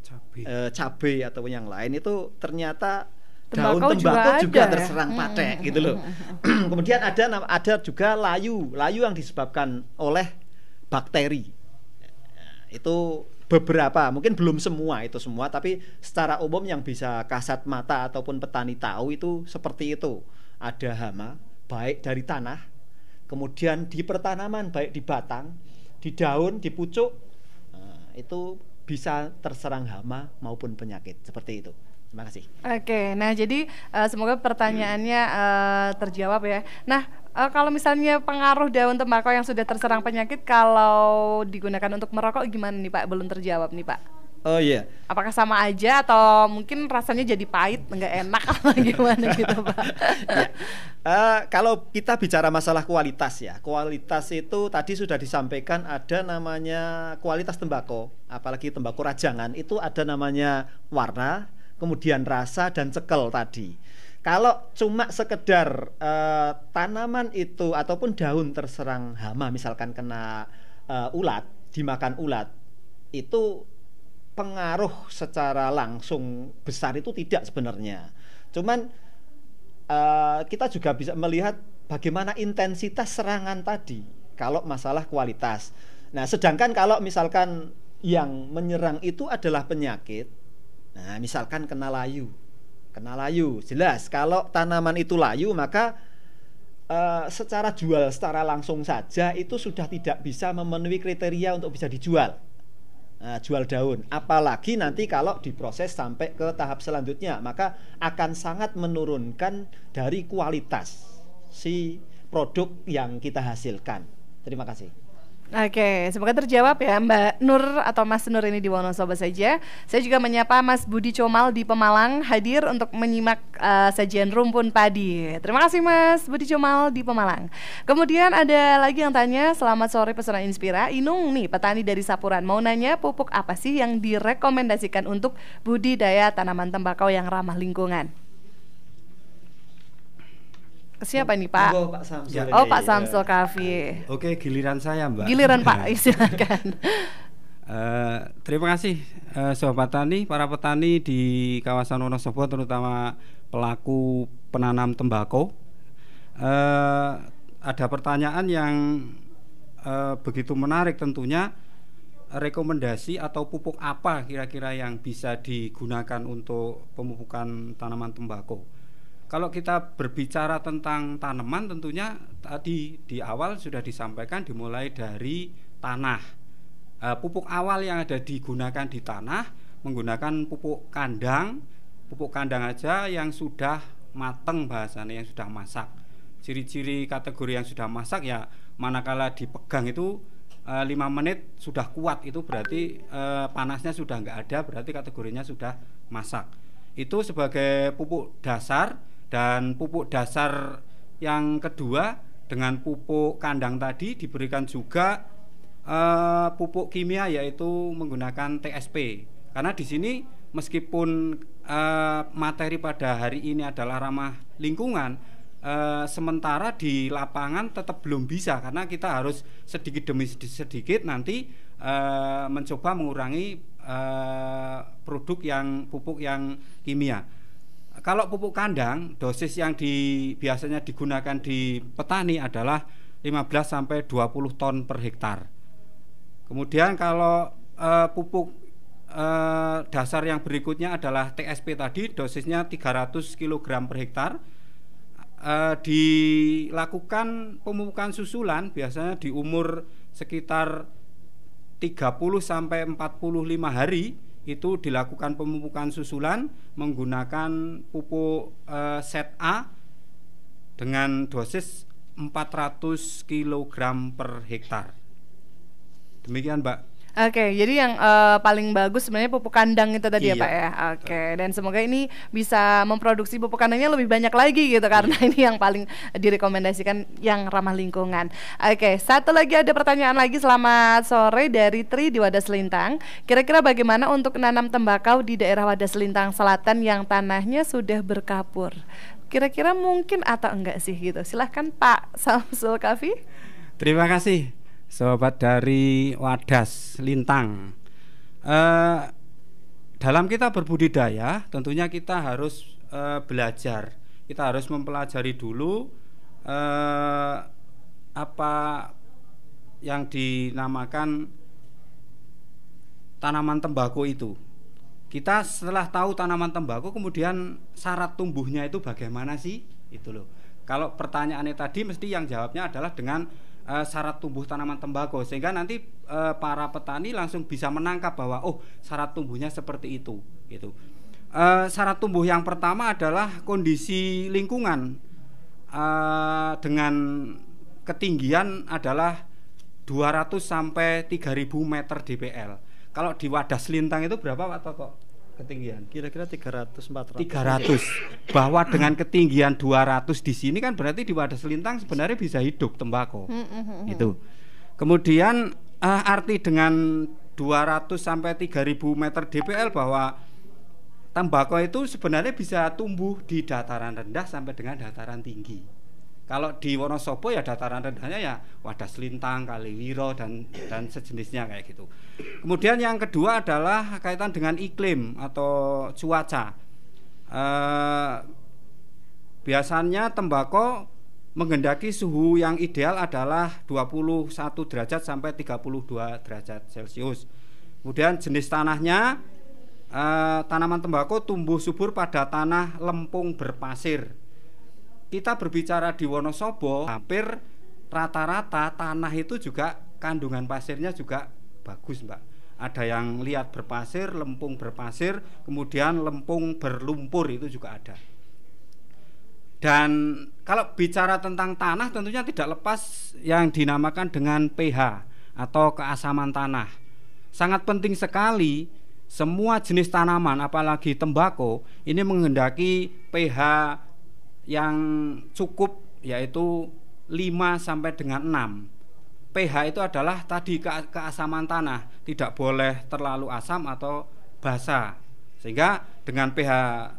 cabai. Uh, eh, cabai atau yang lain itu ternyata tembakau daun tembakau juga, juga terserang ya? patek hmm. gitu loh. *clears throat* Kemudian ada ada juga layu, layu yang disebabkan oleh bakteri. Eh, itu beberapa, mungkin belum semua itu semua, tapi secara umum yang bisa kasat mata ataupun petani tahu itu seperti itu. Ada hama baik dari tanah kemudian di pertanaman baik di batang, di daun, di pucuk eh, itu bisa terserang hama maupun penyakit seperti itu. Terima kasih. Oke, nah jadi eh, semoga pertanyaannya eh, terjawab ya. Nah, kalau misalnya pengaruh daun tembakau yang sudah terserang penyakit kalau digunakan untuk merokok gimana nih Pak? Belum terjawab nih Pak. Oh iya. Yeah. Apakah sama aja atau mungkin rasanya jadi pahit, nggak enak atau *laughs* gimana gitu pak? uh, kalau kita bicara masalah kualitas ya, kualitas itu tadi sudah disampaikan ada namanya kualitas tembakau, apalagi tembakau rajangan itu ada namanya warna, kemudian rasa dan cekel tadi. Kalau cuma sekedar uh, tanaman itu ataupun daun terserang hama, misalkan kena uh, ulat, dimakan ulat, itu pengaruh secara langsung besar itu tidak sebenarnya. Cuman uh, kita juga bisa melihat bagaimana intensitas serangan tadi kalau masalah kualitas. Nah, sedangkan kalau misalkan yang menyerang itu adalah penyakit, nah misalkan kena layu, kena layu, jelas kalau tanaman itu layu maka uh, secara jual secara langsung saja itu sudah tidak bisa memenuhi kriteria untuk bisa dijual. Nah, jual daun. Apalagi nanti kalau diproses sampai ke tahap selanjutnya, maka akan sangat menurunkan dari kualitas si produk yang kita hasilkan. Terima kasih. Oke, semoga terjawab ya Mbak Nur atau Mas Nur ini di Wonosobo saja. Saya juga menyapa Mas Budi Comal di Pemalang hadir untuk menyimak uh, sajian rumpun padi. Terima kasih Mas Budi Comal di Pemalang. Kemudian ada lagi yang tanya, selamat sore pesona Inspira. Inung nih, petani dari Sapuran mau nanya pupuk apa sih yang direkomendasikan untuk budidaya tanaman tembakau yang ramah lingkungan? Siapa nih Pak? Oh Pak Samsul. Ya. Oh Pak ya. Samsul Kavi. Oke giliran saya Mbak. Giliran Pak, *laughs* *laughs* silakan. Uh, terima kasih uh, eh, sobat tani, para petani di kawasan Wonosobo terutama pelaku penanam tembakau. Uh, ada pertanyaan yang uh, begitu menarik tentunya rekomendasi atau pupuk apa kira-kira yang bisa digunakan untuk pemupukan tanaman tembakau kalau kita berbicara tentang tanaman tentunya tadi di awal sudah disampaikan dimulai dari tanah e, pupuk awal yang ada digunakan di tanah menggunakan pupuk kandang pupuk kandang aja yang sudah mateng bahasanya yang sudah masak ciri-ciri kategori yang sudah masak ya manakala dipegang itu eh, lima menit sudah kuat itu berarti e, panasnya sudah nggak ada berarti kategorinya sudah masak itu sebagai pupuk dasar dan pupuk dasar yang kedua dengan pupuk kandang tadi diberikan juga uh, pupuk kimia yaitu menggunakan TSP karena di sini meskipun uh, materi pada hari ini adalah ramah lingkungan uh, sementara di lapangan tetap belum bisa karena kita harus sedikit demi sedikit nanti mencoba mengurangi produk yang pupuk yang kimia kalau pupuk kandang dosis yang di, biasanya digunakan di petani adalah 15 sampai 20 ton per hektar. Kemudian kalau e, pupuk e, dasar yang berikutnya adalah TSP tadi dosisnya 300 kg per hektar. E, dilakukan pemupukan susulan biasanya di umur sekitar 30 sampai 45 hari itu dilakukan pemupukan susulan menggunakan pupuk eh, set A dengan dosis 400 kg per hektar. Demikian, Mbak okay, jadi yang uh, paling bagus sebenarnya pupuk kandang itu tadi ya, iya. ya Pak ya. Oke, okay. dan semoga ini bisa memproduksi pupuk kandangnya lebih banyak lagi gitu iya. karena ini yang paling direkomendasikan yang ramah lingkungan. Oke, okay, satu lagi ada pertanyaan lagi selamat sore dari Tri di Wadas Lintang. Kira-kira bagaimana untuk nanam tembakau di daerah Wadas Lintang Selatan yang tanahnya sudah berkapur? Kira-kira mungkin atau enggak sih gitu? Silahkan Pak Samsul Kafi. Terima kasih sobat dari Wadas Lintang. Uh, dalam kita berbudidaya, tentunya kita harus uh, belajar. Kita harus mempelajari dulu uh, apa yang dinamakan tanaman tembakau itu. Kita setelah tahu tanaman tembakau, kemudian syarat tumbuhnya itu bagaimana sih? Itu loh. Kalau pertanyaannya tadi, mesti yang jawabnya adalah dengan Eh, syarat tumbuh tanaman tembakau sehingga nanti uh, para petani langsung bisa menangkap bahwa oh syarat tumbuhnya seperti itu gitu. Uh, syarat tumbuh yang pertama adalah kondisi lingkungan uh, dengan ketinggian adalah 200 sampai 3000 meter dpl. Kalau di wadah selintang itu berapa Pak Toko? ketinggian kira-kira 300 400 300 bahwa dengan ketinggian 200 di sini kan berarti di wadah selintang sebenarnya bisa hidup tembakau hmm, hmm, hmm, itu kemudian uh, arti dengan 200 sampai 3000 meter DPL bahwa tembakau itu sebenarnya bisa tumbuh di dataran rendah sampai dengan dataran tinggi kalau di Wonosobo ya dataran rendahnya ya Wadas Lintang, Kaliwiro dan dan sejenisnya kayak gitu. Kemudian yang kedua adalah kaitan dengan iklim atau cuaca. E, biasanya tembakau menghendaki suhu yang ideal adalah 21 derajat sampai 32 derajat Celcius. Kemudian jenis tanahnya e, tanaman tembakau tumbuh subur pada tanah lempung berpasir kita berbicara di Wonosobo hampir rata-rata tanah itu juga kandungan pasirnya juga bagus mbak ada yang lihat berpasir, lempung berpasir, kemudian lempung berlumpur itu juga ada. Dan kalau bicara tentang tanah tentunya tidak lepas yang dinamakan dengan pH atau keasaman tanah. Sangat penting sekali semua jenis tanaman apalagi tembakau ini menghendaki pH yang cukup yaitu 5 sampai dengan 6. pH itu adalah tadi ke keasaman tanah, tidak boleh terlalu asam atau basah. Sehingga dengan pH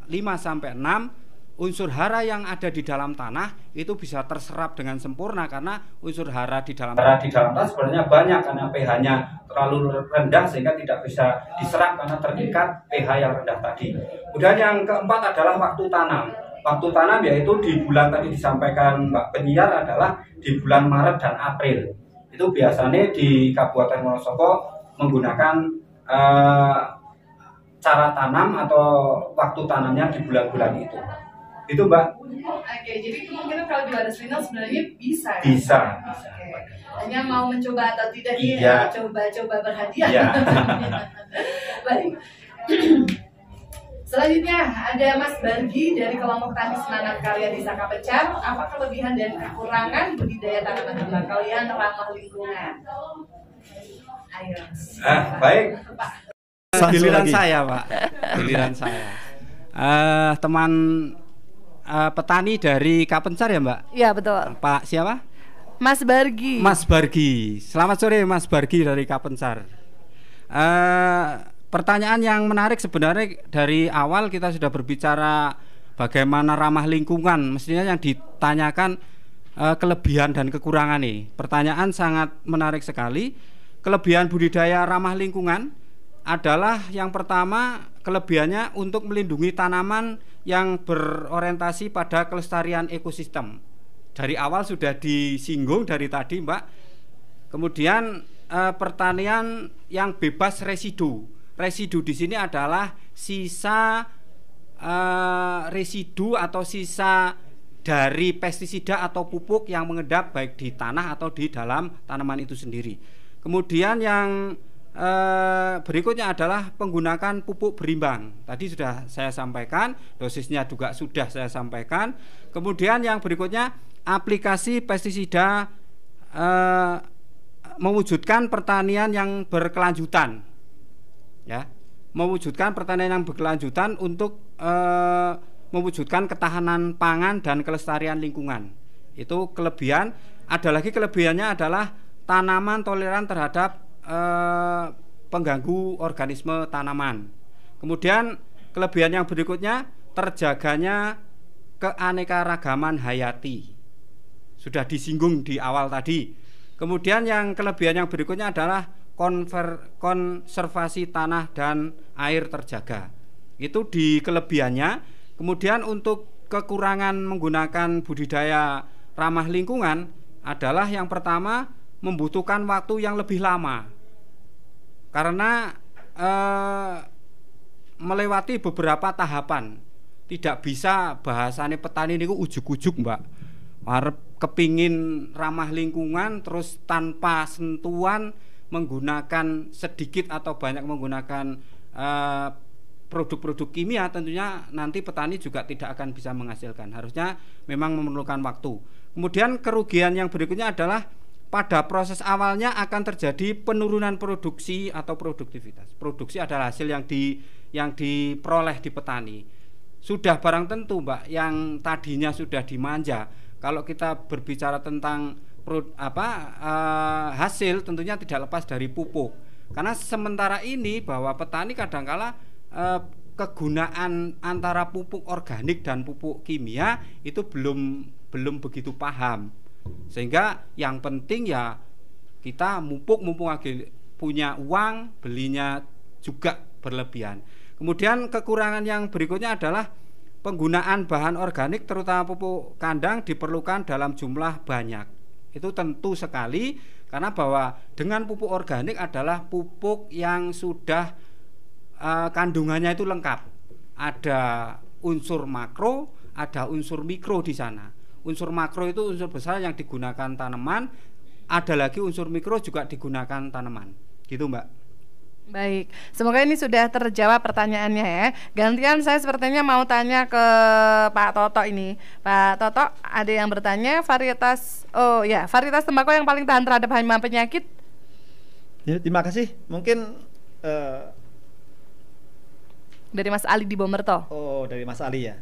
5 sampai 6 unsur hara yang ada di dalam tanah itu bisa terserap dengan sempurna karena unsur hara di dalam hara di dalam tanah sebenarnya banyak karena pH-nya terlalu rendah sehingga tidak bisa diserap karena terikat pH yang rendah tadi. Kemudian yang keempat adalah waktu tanam waktu tanam yaitu di bulan tadi disampaikan Mbak Penyiar adalah di bulan Maret dan April. Itu biasanya di Kabupaten Wonosobo menggunakan eh, cara tanam atau waktu tanamnya di bulan-bulan itu. Itu Mbak. Oke, jadi kemungkinan kalau di Wadaslinal sebenarnya bisa. Ya? Bisa. bisa. Oke. Hanya mau mencoba atau tidak, iya. coba-coba berhati-hati. Iya. *laughs* Baik. *clears throat* Selanjutnya ada Mas Bargi dari kelompok tani Senanak Karya di Saka Pecar. Apa kelebihan dan kekurangan budidaya tanaman tembakau yang ramah lingkungan? Ayo. Ah, baik. *laughs* Giliran saya, Pak. Giliran saya. Uh, eh, teman uh, petani dari Kapencar ya, Mbak? Iya, betul. Nah, Pak siapa? Mas Bargi. Mas Bargi. Selamat sore Mas Bargi dari Kapencar. Uh, pertanyaan yang menarik sebenarnya dari awal kita sudah berbicara bagaimana ramah lingkungan. Mestinya yang ditanyakan uh, kelebihan dan kekurangan nih. Pertanyaan sangat menarik sekali. Kelebihan budidaya ramah lingkungan adalah yang pertama kelebihannya untuk melindungi tanaman yang berorientasi pada kelestarian ekosistem. Dari awal sudah disinggung dari tadi, Mbak. Kemudian eh, pertanian yang bebas residu. Residu di sini adalah sisa uh, residu atau sisa dari pestisida atau pupuk yang mengendap baik di tanah atau di dalam tanaman itu sendiri. Kemudian yang uh, berikutnya adalah penggunaan pupuk berimbang. Tadi sudah saya sampaikan, dosisnya juga sudah saya sampaikan. Kemudian yang berikutnya aplikasi pestisida uh, mewujudkan pertanian yang berkelanjutan ya mewujudkan pertanian yang berkelanjutan untuk eh, mewujudkan ketahanan pangan dan kelestarian lingkungan itu kelebihan ada lagi kelebihannya adalah tanaman toleran terhadap eh, pengganggu organisme tanaman kemudian kelebihan yang berikutnya terjaganya keanekaragaman hayati sudah disinggung di awal tadi kemudian yang kelebihan yang berikutnya adalah konver, konservasi tanah dan air terjaga. Itu di kelebihannya. Kemudian untuk kekurangan menggunakan budidaya ramah lingkungan adalah yang pertama membutuhkan waktu yang lebih lama. Karena eh, melewati beberapa tahapan. Tidak bisa bahasanya petani ini ujuk-ujuk, Mbak. kepingin ramah lingkungan terus tanpa sentuhan menggunakan sedikit atau banyak menggunakan eh, produk-produk uh, kimia tentunya nanti petani juga tidak akan bisa menghasilkan. Harusnya memang memerlukan waktu. Kemudian kerugian yang berikutnya adalah pada proses awalnya akan terjadi penurunan produksi atau produktivitas. Produksi adalah hasil yang di yang diperoleh di petani. Sudah barang tentu, Mbak, yang tadinya sudah dimanja. Kalau kita berbicara tentang pro, apa uh, hasil tentunya tidak lepas dari pupuk. Karena sementara ini bahwa petani kadangkala uh, kegunaan antara pupuk organik dan pupuk kimia itu belum belum begitu paham. Sehingga yang penting ya kita mumpung mumpung lagi punya uang belinya juga berlebihan. Kemudian kekurangan yang berikutnya adalah penggunaan bahan organik terutama pupuk kandang diperlukan dalam jumlah banyak. Itu tentu sekali karena bahwa dengan pupuk organik adalah pupuk yang sudah uh, kandungannya itu lengkap. Ada unsur makro, ada unsur mikro di sana. Unsur makro itu unsur besar yang digunakan tanaman, ada lagi unsur mikro juga digunakan tanaman. Gitu, Mbak. Baik, semoga ini sudah terjawab pertanyaannya ya. Gantian saya sepertinya mau tanya ke Pak Toto ini. Pak Toto, ada yang bertanya varietas oh ya, varietas tembakau yang paling tahan terhadap hama penyakit? Ya, terima kasih. Mungkin uh, dari Mas Ali di Bomerto. Oh, dari Mas Ali ya.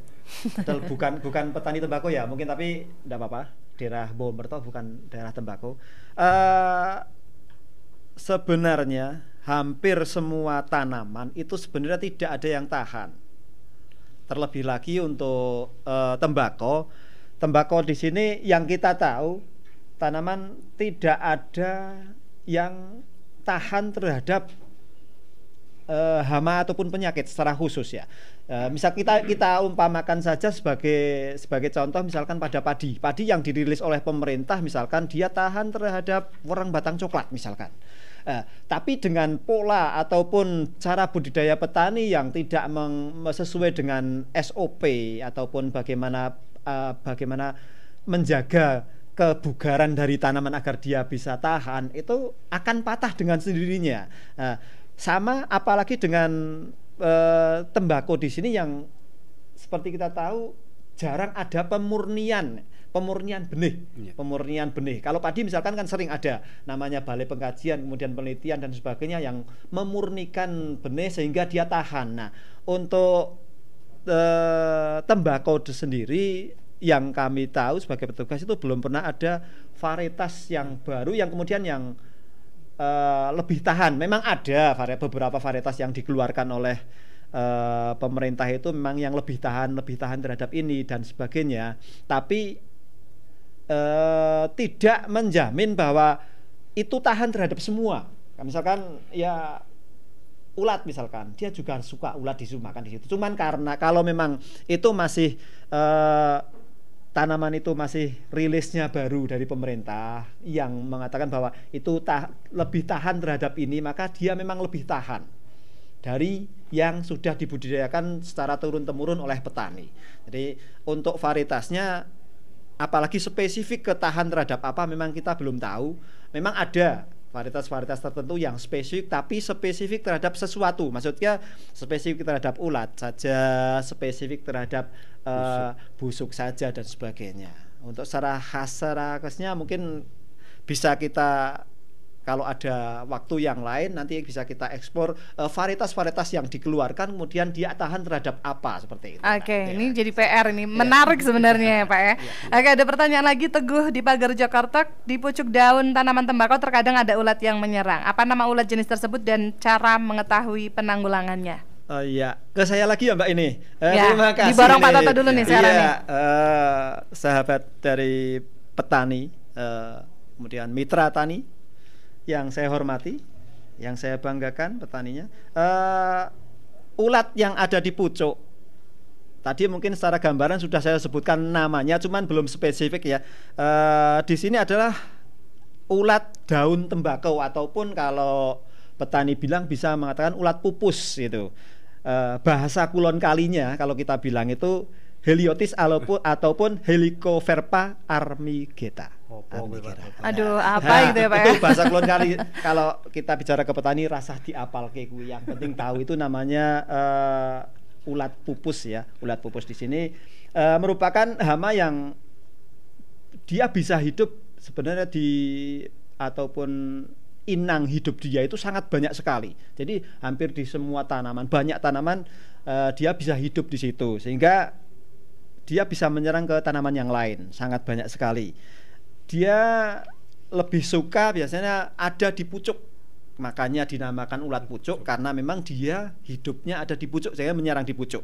Betul, *laughs* bukan bukan petani tembakau ya, mungkin tapi tidak apa-apa. Daerah Bomerto bukan daerah tembakau. Uh, sebenarnya hampir semua tanaman itu sebenarnya tidak ada yang tahan. Terlebih lagi untuk e, tembakau, tembakau di sini yang kita tahu tanaman tidak ada yang tahan terhadap e, hama ataupun penyakit secara khusus ya. E, misal kita kita umpamakan saja sebagai sebagai contoh misalkan pada padi, padi yang dirilis oleh pemerintah misalkan dia tahan terhadap orang batang coklat misalkan. Eh, tapi dengan pola ataupun cara budidaya petani yang tidak meng, sesuai dengan SOP ataupun bagaimana eh, bagaimana menjaga kebugaran dari tanaman agar dia bisa tahan itu akan patah dengan sendirinya. Eh, sama apalagi dengan eh, tembakau di sini yang seperti kita tahu jarang ada pemurnian pemurnian benih, ya. pemurnian benih. Kalau padi misalkan kan sering ada namanya balai pengkajian, kemudian penelitian dan sebagainya yang memurnikan benih sehingga dia tahan. Nah, untuk e, tembakau sendiri yang kami tahu sebagai petugas itu belum pernah ada varietas yang baru yang kemudian yang e, lebih tahan. Memang ada varietas, beberapa varietas yang dikeluarkan oleh uh, pemerintah itu memang yang lebih tahan, lebih tahan terhadap ini dan sebagainya. Tapi Eh, tidak menjamin bahwa itu tahan terhadap semua. misalkan ya ulat misalkan, dia juga suka ulat disumakan di situ. Cuman karena kalau memang itu masih eh, tanaman itu masih rilisnya baru dari pemerintah yang mengatakan bahwa itu tah, lebih tahan terhadap ini, maka dia memang lebih tahan dari yang sudah dibudidayakan secara turun temurun oleh petani. Jadi untuk varietasnya apalagi spesifik ketahan terhadap apa memang kita belum tahu. Memang ada varietas-varietas tertentu yang spesifik tapi spesifik terhadap sesuatu. Maksudnya spesifik terhadap ulat saja, spesifik terhadap uh, busuk saja dan sebagainya. Untuk secara khas secara khasnya mungkin bisa kita kalau ada waktu yang lain nanti bisa kita ekspor eh, varietas-varietas yang dikeluarkan kemudian dia tahan terhadap apa seperti itu. Oke, okay, nah, ini ya. jadi PR ini. Iya. Menarik ya. sebenarnya ya, Pak ya. ya. Oke, ada pertanyaan lagi Teguh di Pagar Jakarta, di pucuk daun tanaman tembakau terkadang ada ulat yang menyerang. Apa nama ulat jenis tersebut dan cara mengetahui penanggulangannya? Oh iya, ke saya lagi ya Mbak ini. Eh, ya, terima kasih. Diborong Pak Tata dulu nih sekarang iya, Uh, sahabat dari petani, uh, kemudian mitra tani, yang saya hormati, yang saya banggakan petaninya. Uh, ulat yang ada di pucuk. Tadi mungkin secara gambaran sudah saya sebutkan namanya, cuman belum spesifik ya. Uh, di sini adalah ulat daun tembakau ataupun kalau petani bilang bisa mengatakan ulat pupus itu Uh, eh, bahasa kulon kalinya kalau kita bilang itu Heliotis ataupun Helicoverpa armigeta. Opo, Aduh, apa nah, itu ya Pak? Itu ya? *laughs* bahasa kulon kali kalau kita bicara ke petani rasa diapalke kuwi. Yang penting tahu itu namanya uh, ulat pupus ya. Ulat pupus di sini uh, merupakan hama yang dia bisa hidup sebenarnya di ataupun inang hidup dia itu sangat banyak sekali. Jadi hampir di semua tanaman, banyak tanaman uh, dia bisa hidup di situ sehingga dia bisa menyerang ke tanaman yang lain, sangat banyak sekali dia lebih suka biasanya ada di pucuk makanya dinamakan ulat pucuk karena memang dia hidupnya ada di pucuk saya menyerang di pucuk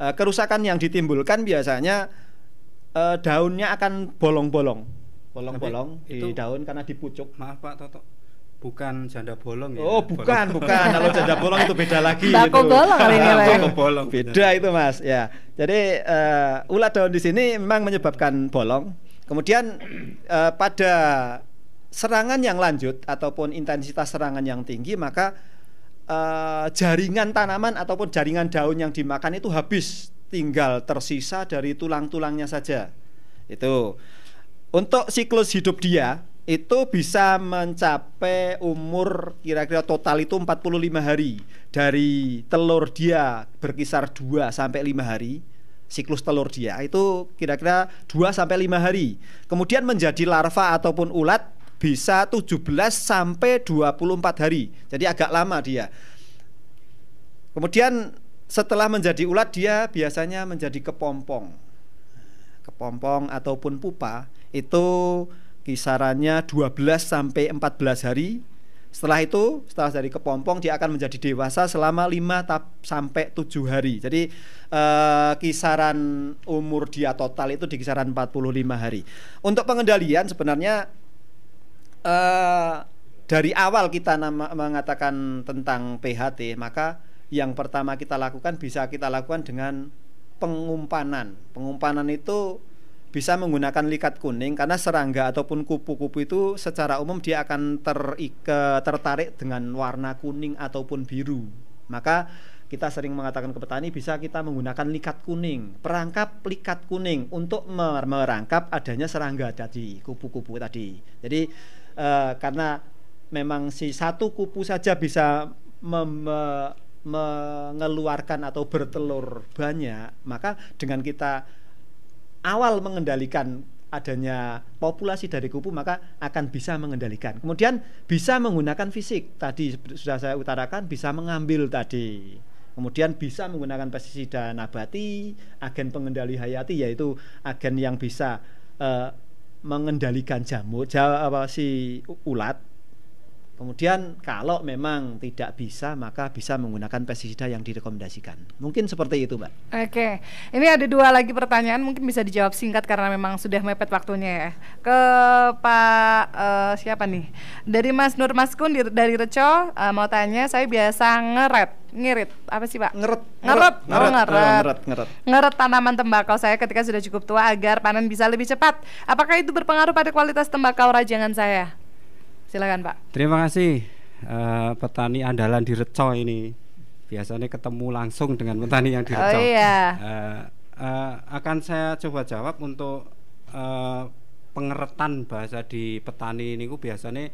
eh, kerusakan yang ditimbulkan biasanya eh, daunnya akan bolong-bolong bolong-bolong di daun karena di pucuk maaf pak Toto bukan janda bolong ya oh bukan bolong. bukan kalau janda bolong itu beda lagi itu. bolong kali ini bolong beda itu mas ya jadi e, ulat daun di sini memang menyebabkan bolong Kemudian eh, pada serangan yang lanjut ataupun intensitas serangan yang tinggi maka eh, jaringan tanaman ataupun jaringan daun yang dimakan itu habis, tinggal tersisa dari tulang-tulangnya saja. Itu untuk siklus hidup dia itu bisa mencapai umur kira-kira total itu 45 hari dari telur dia berkisar 2 sampai 5 hari siklus telur dia itu kira-kira 2 sampai 5 hari. Kemudian menjadi larva ataupun ulat bisa 17 sampai 24 hari. Jadi agak lama dia. Kemudian setelah menjadi ulat dia biasanya menjadi kepompong. Kepompong ataupun pupa itu kisarannya 12 sampai 14 hari setelah itu, setelah dari kepompong dia akan menjadi dewasa selama 5 sampai 7 hari. Jadi eh, kisaran umur dia total itu di kisaran 45 hari. Untuk pengendalian sebenarnya eh, dari awal kita nama, mengatakan tentang PHT, maka yang pertama kita lakukan bisa kita lakukan dengan pengumpanan. Pengumpanan itu bisa menggunakan likat kuning karena serangga ataupun kupu-kupu itu secara umum dia akan terike, tertarik dengan warna kuning ataupun biru. Maka kita sering mengatakan ke petani bisa kita menggunakan likat kuning, perangkap likat kuning untuk merangkap adanya serangga tadi, kupu-kupu tadi. Jadi e, karena memang si satu kupu saja bisa mengeluarkan atau bertelur banyak, maka dengan kita awal mengendalikan adanya populasi dari kupu maka akan bisa mengendalikan. Kemudian bisa menggunakan fisik tadi sudah saya utarakan bisa mengambil tadi. Kemudian bisa menggunakan pestisida nabati, agen pengendali hayati yaitu agen yang bisa uh, mengendalikan jamur, jawa, apa si ulat Kemudian kalau memang tidak bisa maka bisa menggunakan pestisida yang direkomendasikan. Mungkin seperti itu, Mbak. Oke. Ini ada dua lagi pertanyaan mungkin bisa dijawab singkat karena memang sudah mepet waktunya ya. Ke Pak uh, siapa nih? Dari Mas Nur Maskun di, dari Reco uh, mau tanya, saya biasa ngeret, ngirit. Apa sih, Pak? Ngeret. Ngeret. Oh, ngeret. ngeret. Iya, ngeret. Ngeret. Ngeret tanaman tembakau saya ketika sudah cukup tua agar panen bisa lebih cepat. Apakah itu berpengaruh pada kualitas tembakau rajangan saya? Silakan Pak. Terima kasih uh, petani andalan di Reco ini. Biasanya ketemu langsung dengan petani yang di oh, Reco. Oh iya. Uh, uh, akan saya coba jawab untuk uh, pengeretan bahasa di petani ini. Biasanya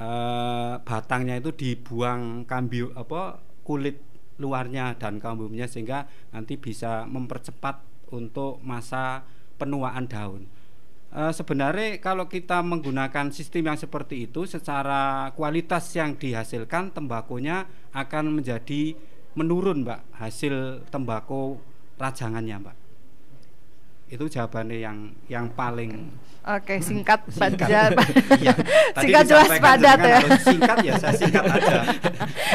uh, batangnya itu dibuang kambium apa kulit luarnya dan kambiumnya sehingga nanti bisa mempercepat untuk masa penuaan daun. Eh, sebenarnya kalau kita menggunakan sistem yang seperti itu secara kualitas yang dihasilkan tembakonya akan menjadi menurun Mbak hasil tembakau rajangannya Mbak itu jawabannya yang yang paling Oke, singkat, *laughs* singkat padat. *laughs* ya, *laughs* singkat jelas padat ya. Singkat ya, saya singkat aja.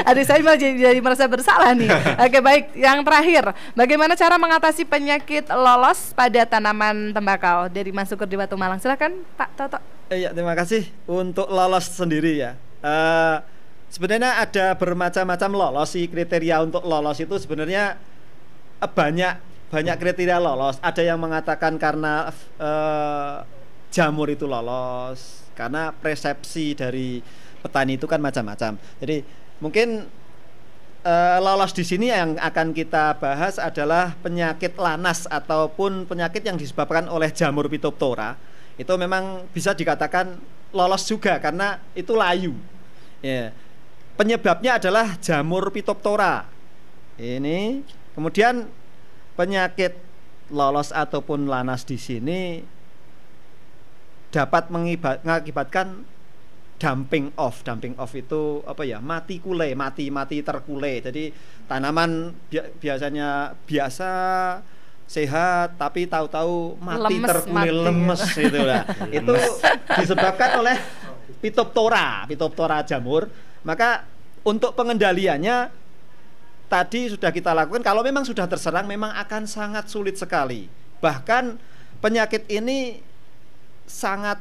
Aduh, saya malah jadi, merasa bersalah nih. Oke, baik. Yang terakhir, bagaimana cara mengatasi penyakit lolos pada tanaman tembakau dari Mas Sukur di Batu Malang? Silakan, Pak Toto. Iya, terima kasih untuk lolos sendiri ya. Uh, sebenarnya ada bermacam-macam lolos sih kriteria untuk lolos itu sebenarnya eh, banyak banyak kriteria lolos. Ada yang mengatakan karena uh, jamur itu lolos, karena persepsi dari petani itu kan macam-macam. Jadi mungkin uh, lolos di sini yang akan kita bahas adalah penyakit lanas ataupun penyakit yang disebabkan oleh jamur pitoptora Itu memang bisa dikatakan lolos juga karena itu layu. Ya. Penyebabnya adalah jamur pitoptora Ini kemudian penyakit lolos ataupun lanas di sini dapat mengakibatkan dumping off. Dumping off itu apa ya? Mati kule, mati mati terkule. Jadi tanaman bi biasanya biasa sehat tapi tahu-tahu mati lemes, terkule lemes gitu lah. *laughs* itu disebabkan oleh Pitoptora, Pitoptora jamur. Maka untuk pengendaliannya tadi sudah kita lakukan kalau memang sudah terserang memang akan sangat sulit sekali bahkan penyakit ini sangat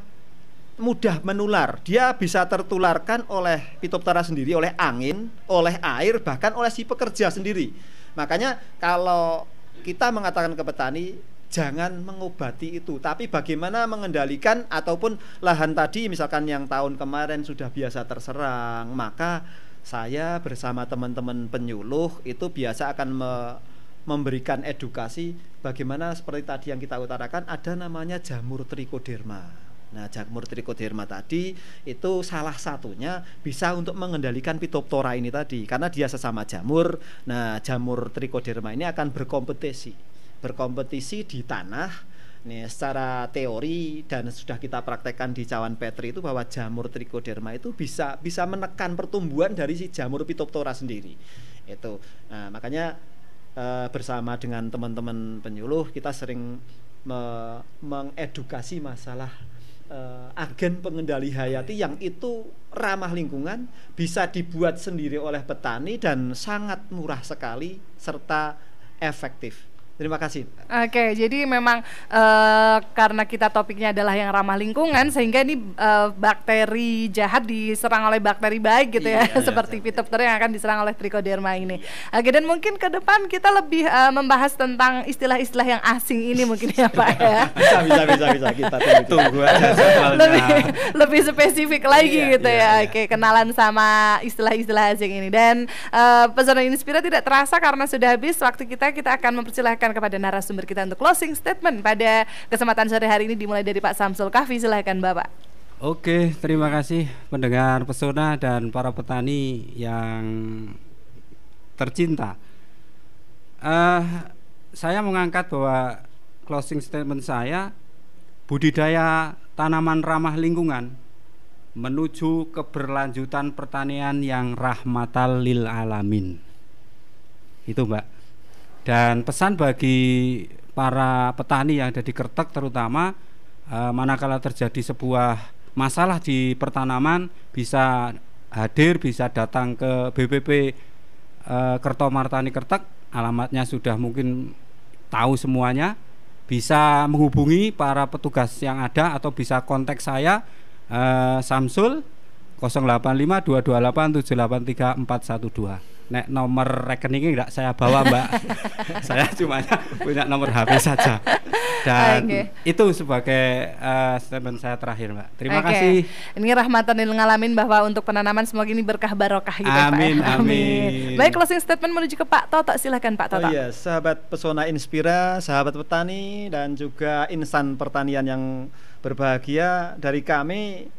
mudah menular dia bisa tertularkan oleh pitoptera sendiri oleh angin oleh air bahkan oleh si pekerja sendiri makanya kalau kita mengatakan ke petani jangan mengobati itu tapi bagaimana mengendalikan ataupun lahan tadi misalkan yang tahun kemarin sudah biasa terserang maka saya bersama teman-teman penyuluh itu biasa akan me memberikan edukasi bagaimana seperti tadi yang kita utarakan ada namanya jamur trikoderma. Nah, jamur trikoderma tadi itu salah satunya bisa untuk mengendalikan pitoptora ini tadi karena dia sesama jamur. Nah, jamur trikoderma ini akan berkompetisi. Berkompetisi di tanah Nih, secara teori dan sudah kita praktekkan di cawan Petri itu bahwa jamur trichoderma itu bisa bisa menekan pertumbuhan dari si jamur pitoptora sendiri. Itu. Nah, makanya eh, bersama dengan teman-teman penyuluh kita sering me mengedukasi masalah eh, agen pengendali hayati yang itu ramah lingkungan bisa dibuat sendiri oleh petani dan sangat murah sekali serta efektif. Terima kasih. Oke, jadi memang uh, karena kita topiknya adalah yang ramah lingkungan, sehingga ini uh, bakteri jahat diserang oleh bakteri baik gitu iya, ya, iya, iya *laughs* seperti iya, yang akan diserang oleh Trichoderma ini. Iya. Oke, dan mungkin ke depan kita lebih uh, membahas tentang istilah-istilah yang asing ini mungkin ya Pak ya. *laughs* bisa, bisa, bisa, bisa kita tunggu aja lebih, lebih spesifik lagi iya, gitu iya, ya. Iya. Oke, kenalan sama istilah-istilah asing ini dan uh, pesona Inspira tidak terasa karena sudah habis waktu kita kita akan mempersilahkan persilahkan kepada narasumber kita untuk closing statement pada kesempatan sore hari ini dimulai dari Pak Samsul Kahfi silahkan Bapak. Oke, terima kasih pendengar pesona dan para petani yang tercinta. Uh, saya mengangkat bahwa closing statement saya budidaya tanaman ramah lingkungan menuju keberlanjutan pertanian yang rahmatal lil alamin. Itu, Mbak. Dan pesan bagi para petani yang ada di Kertek terutama eh, manakala terjadi sebuah masalah di pertanaman bisa hadir, bisa datang ke BPP eh, Kerto Kertek. Alamatnya sudah mungkin tahu semuanya. Bisa menghubungi para petugas yang ada atau bisa kontak saya eh, Samsul 085228783412 nek nomor rekeningnya nggak saya bawa mbak *laughs* saya cuma punya nomor HP saja dan okay. itu sebagai uh, statement saya terakhir mbak terima okay. kasih ini rahmatan yang ngalamin bahwa untuk penanaman semoga ini berkah barokah gitu ya, ya. amin, pak *laughs* amin amin baik closing statement menuju ke Pak Toto silahkan Pak Toto oh iya sahabat pesona Inspira sahabat petani dan juga insan pertanian yang berbahagia dari kami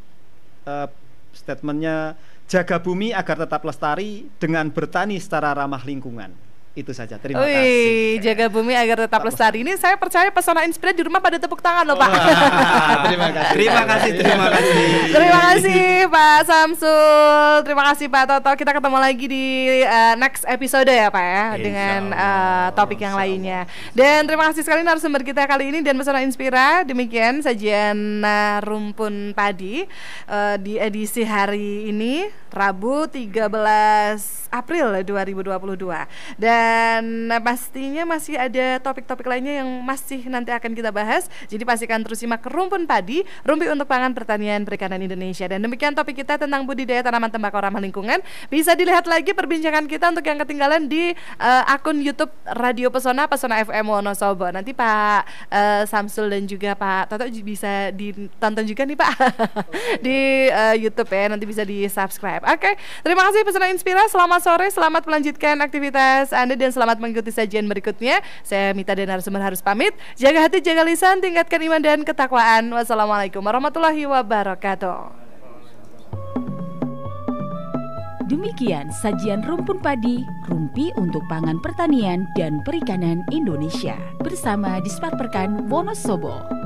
uh, statementnya jaga bumi agar tetap lestari dengan bertani secara ramah lingkungan itu saja. Terima Ui, kasih. jaga bumi agar tetap lestari. Ini saya percaya pesona inspirasi di rumah pada tepuk tangan loh, Pak. terima kasih. terima kasih, terima kasih. terima kasih Pak Samsul. Terima kasih Pak Toto. Kita ketemu lagi di uh, next episode ya, Pak ya, Insya dengan uh, topik yang lainnya. Dan terima kasih sekali narasumber kita kali ini dan pesona Inspira. Demikian sajian uh, rumpun padi uh, di edisi hari ini Rabu 13 April 2022. Dan dan nah, pastinya masih ada topik-topik lainnya yang masih nanti akan kita bahas. Jadi pastikan terus simak Rumpun Padi, Rumpi untuk Pangan Pertanian Perikanan Indonesia. Dan demikian topik kita tentang budidaya tanaman tembakau ramah lingkungan. Bisa dilihat lagi perbincangan kita untuk yang ketinggalan di uh, akun YouTube Radio Pesona Pesona FM Wonosobo. Nanti Pak uh, Samsul dan juga Pak Toto bisa ditonton juga nih Pak *laughs* di uh, YouTube ya. Nanti bisa di subscribe. Oke, okay. terima kasih Pesona Inspira. Selamat sore, selamat melanjutkan aktivitas Anda anda dan selamat mengikuti sajian berikutnya. Saya Mita dan narasumber harus pamit. Jaga hati, jaga lisan, tingkatkan iman dan ketakwaan. Wassalamualaikum warahmatullahi wabarakatuh. Demikian sajian rumpun padi, rumpi untuk pangan pertanian dan perikanan Indonesia bersama Disparperkan Wonosobo.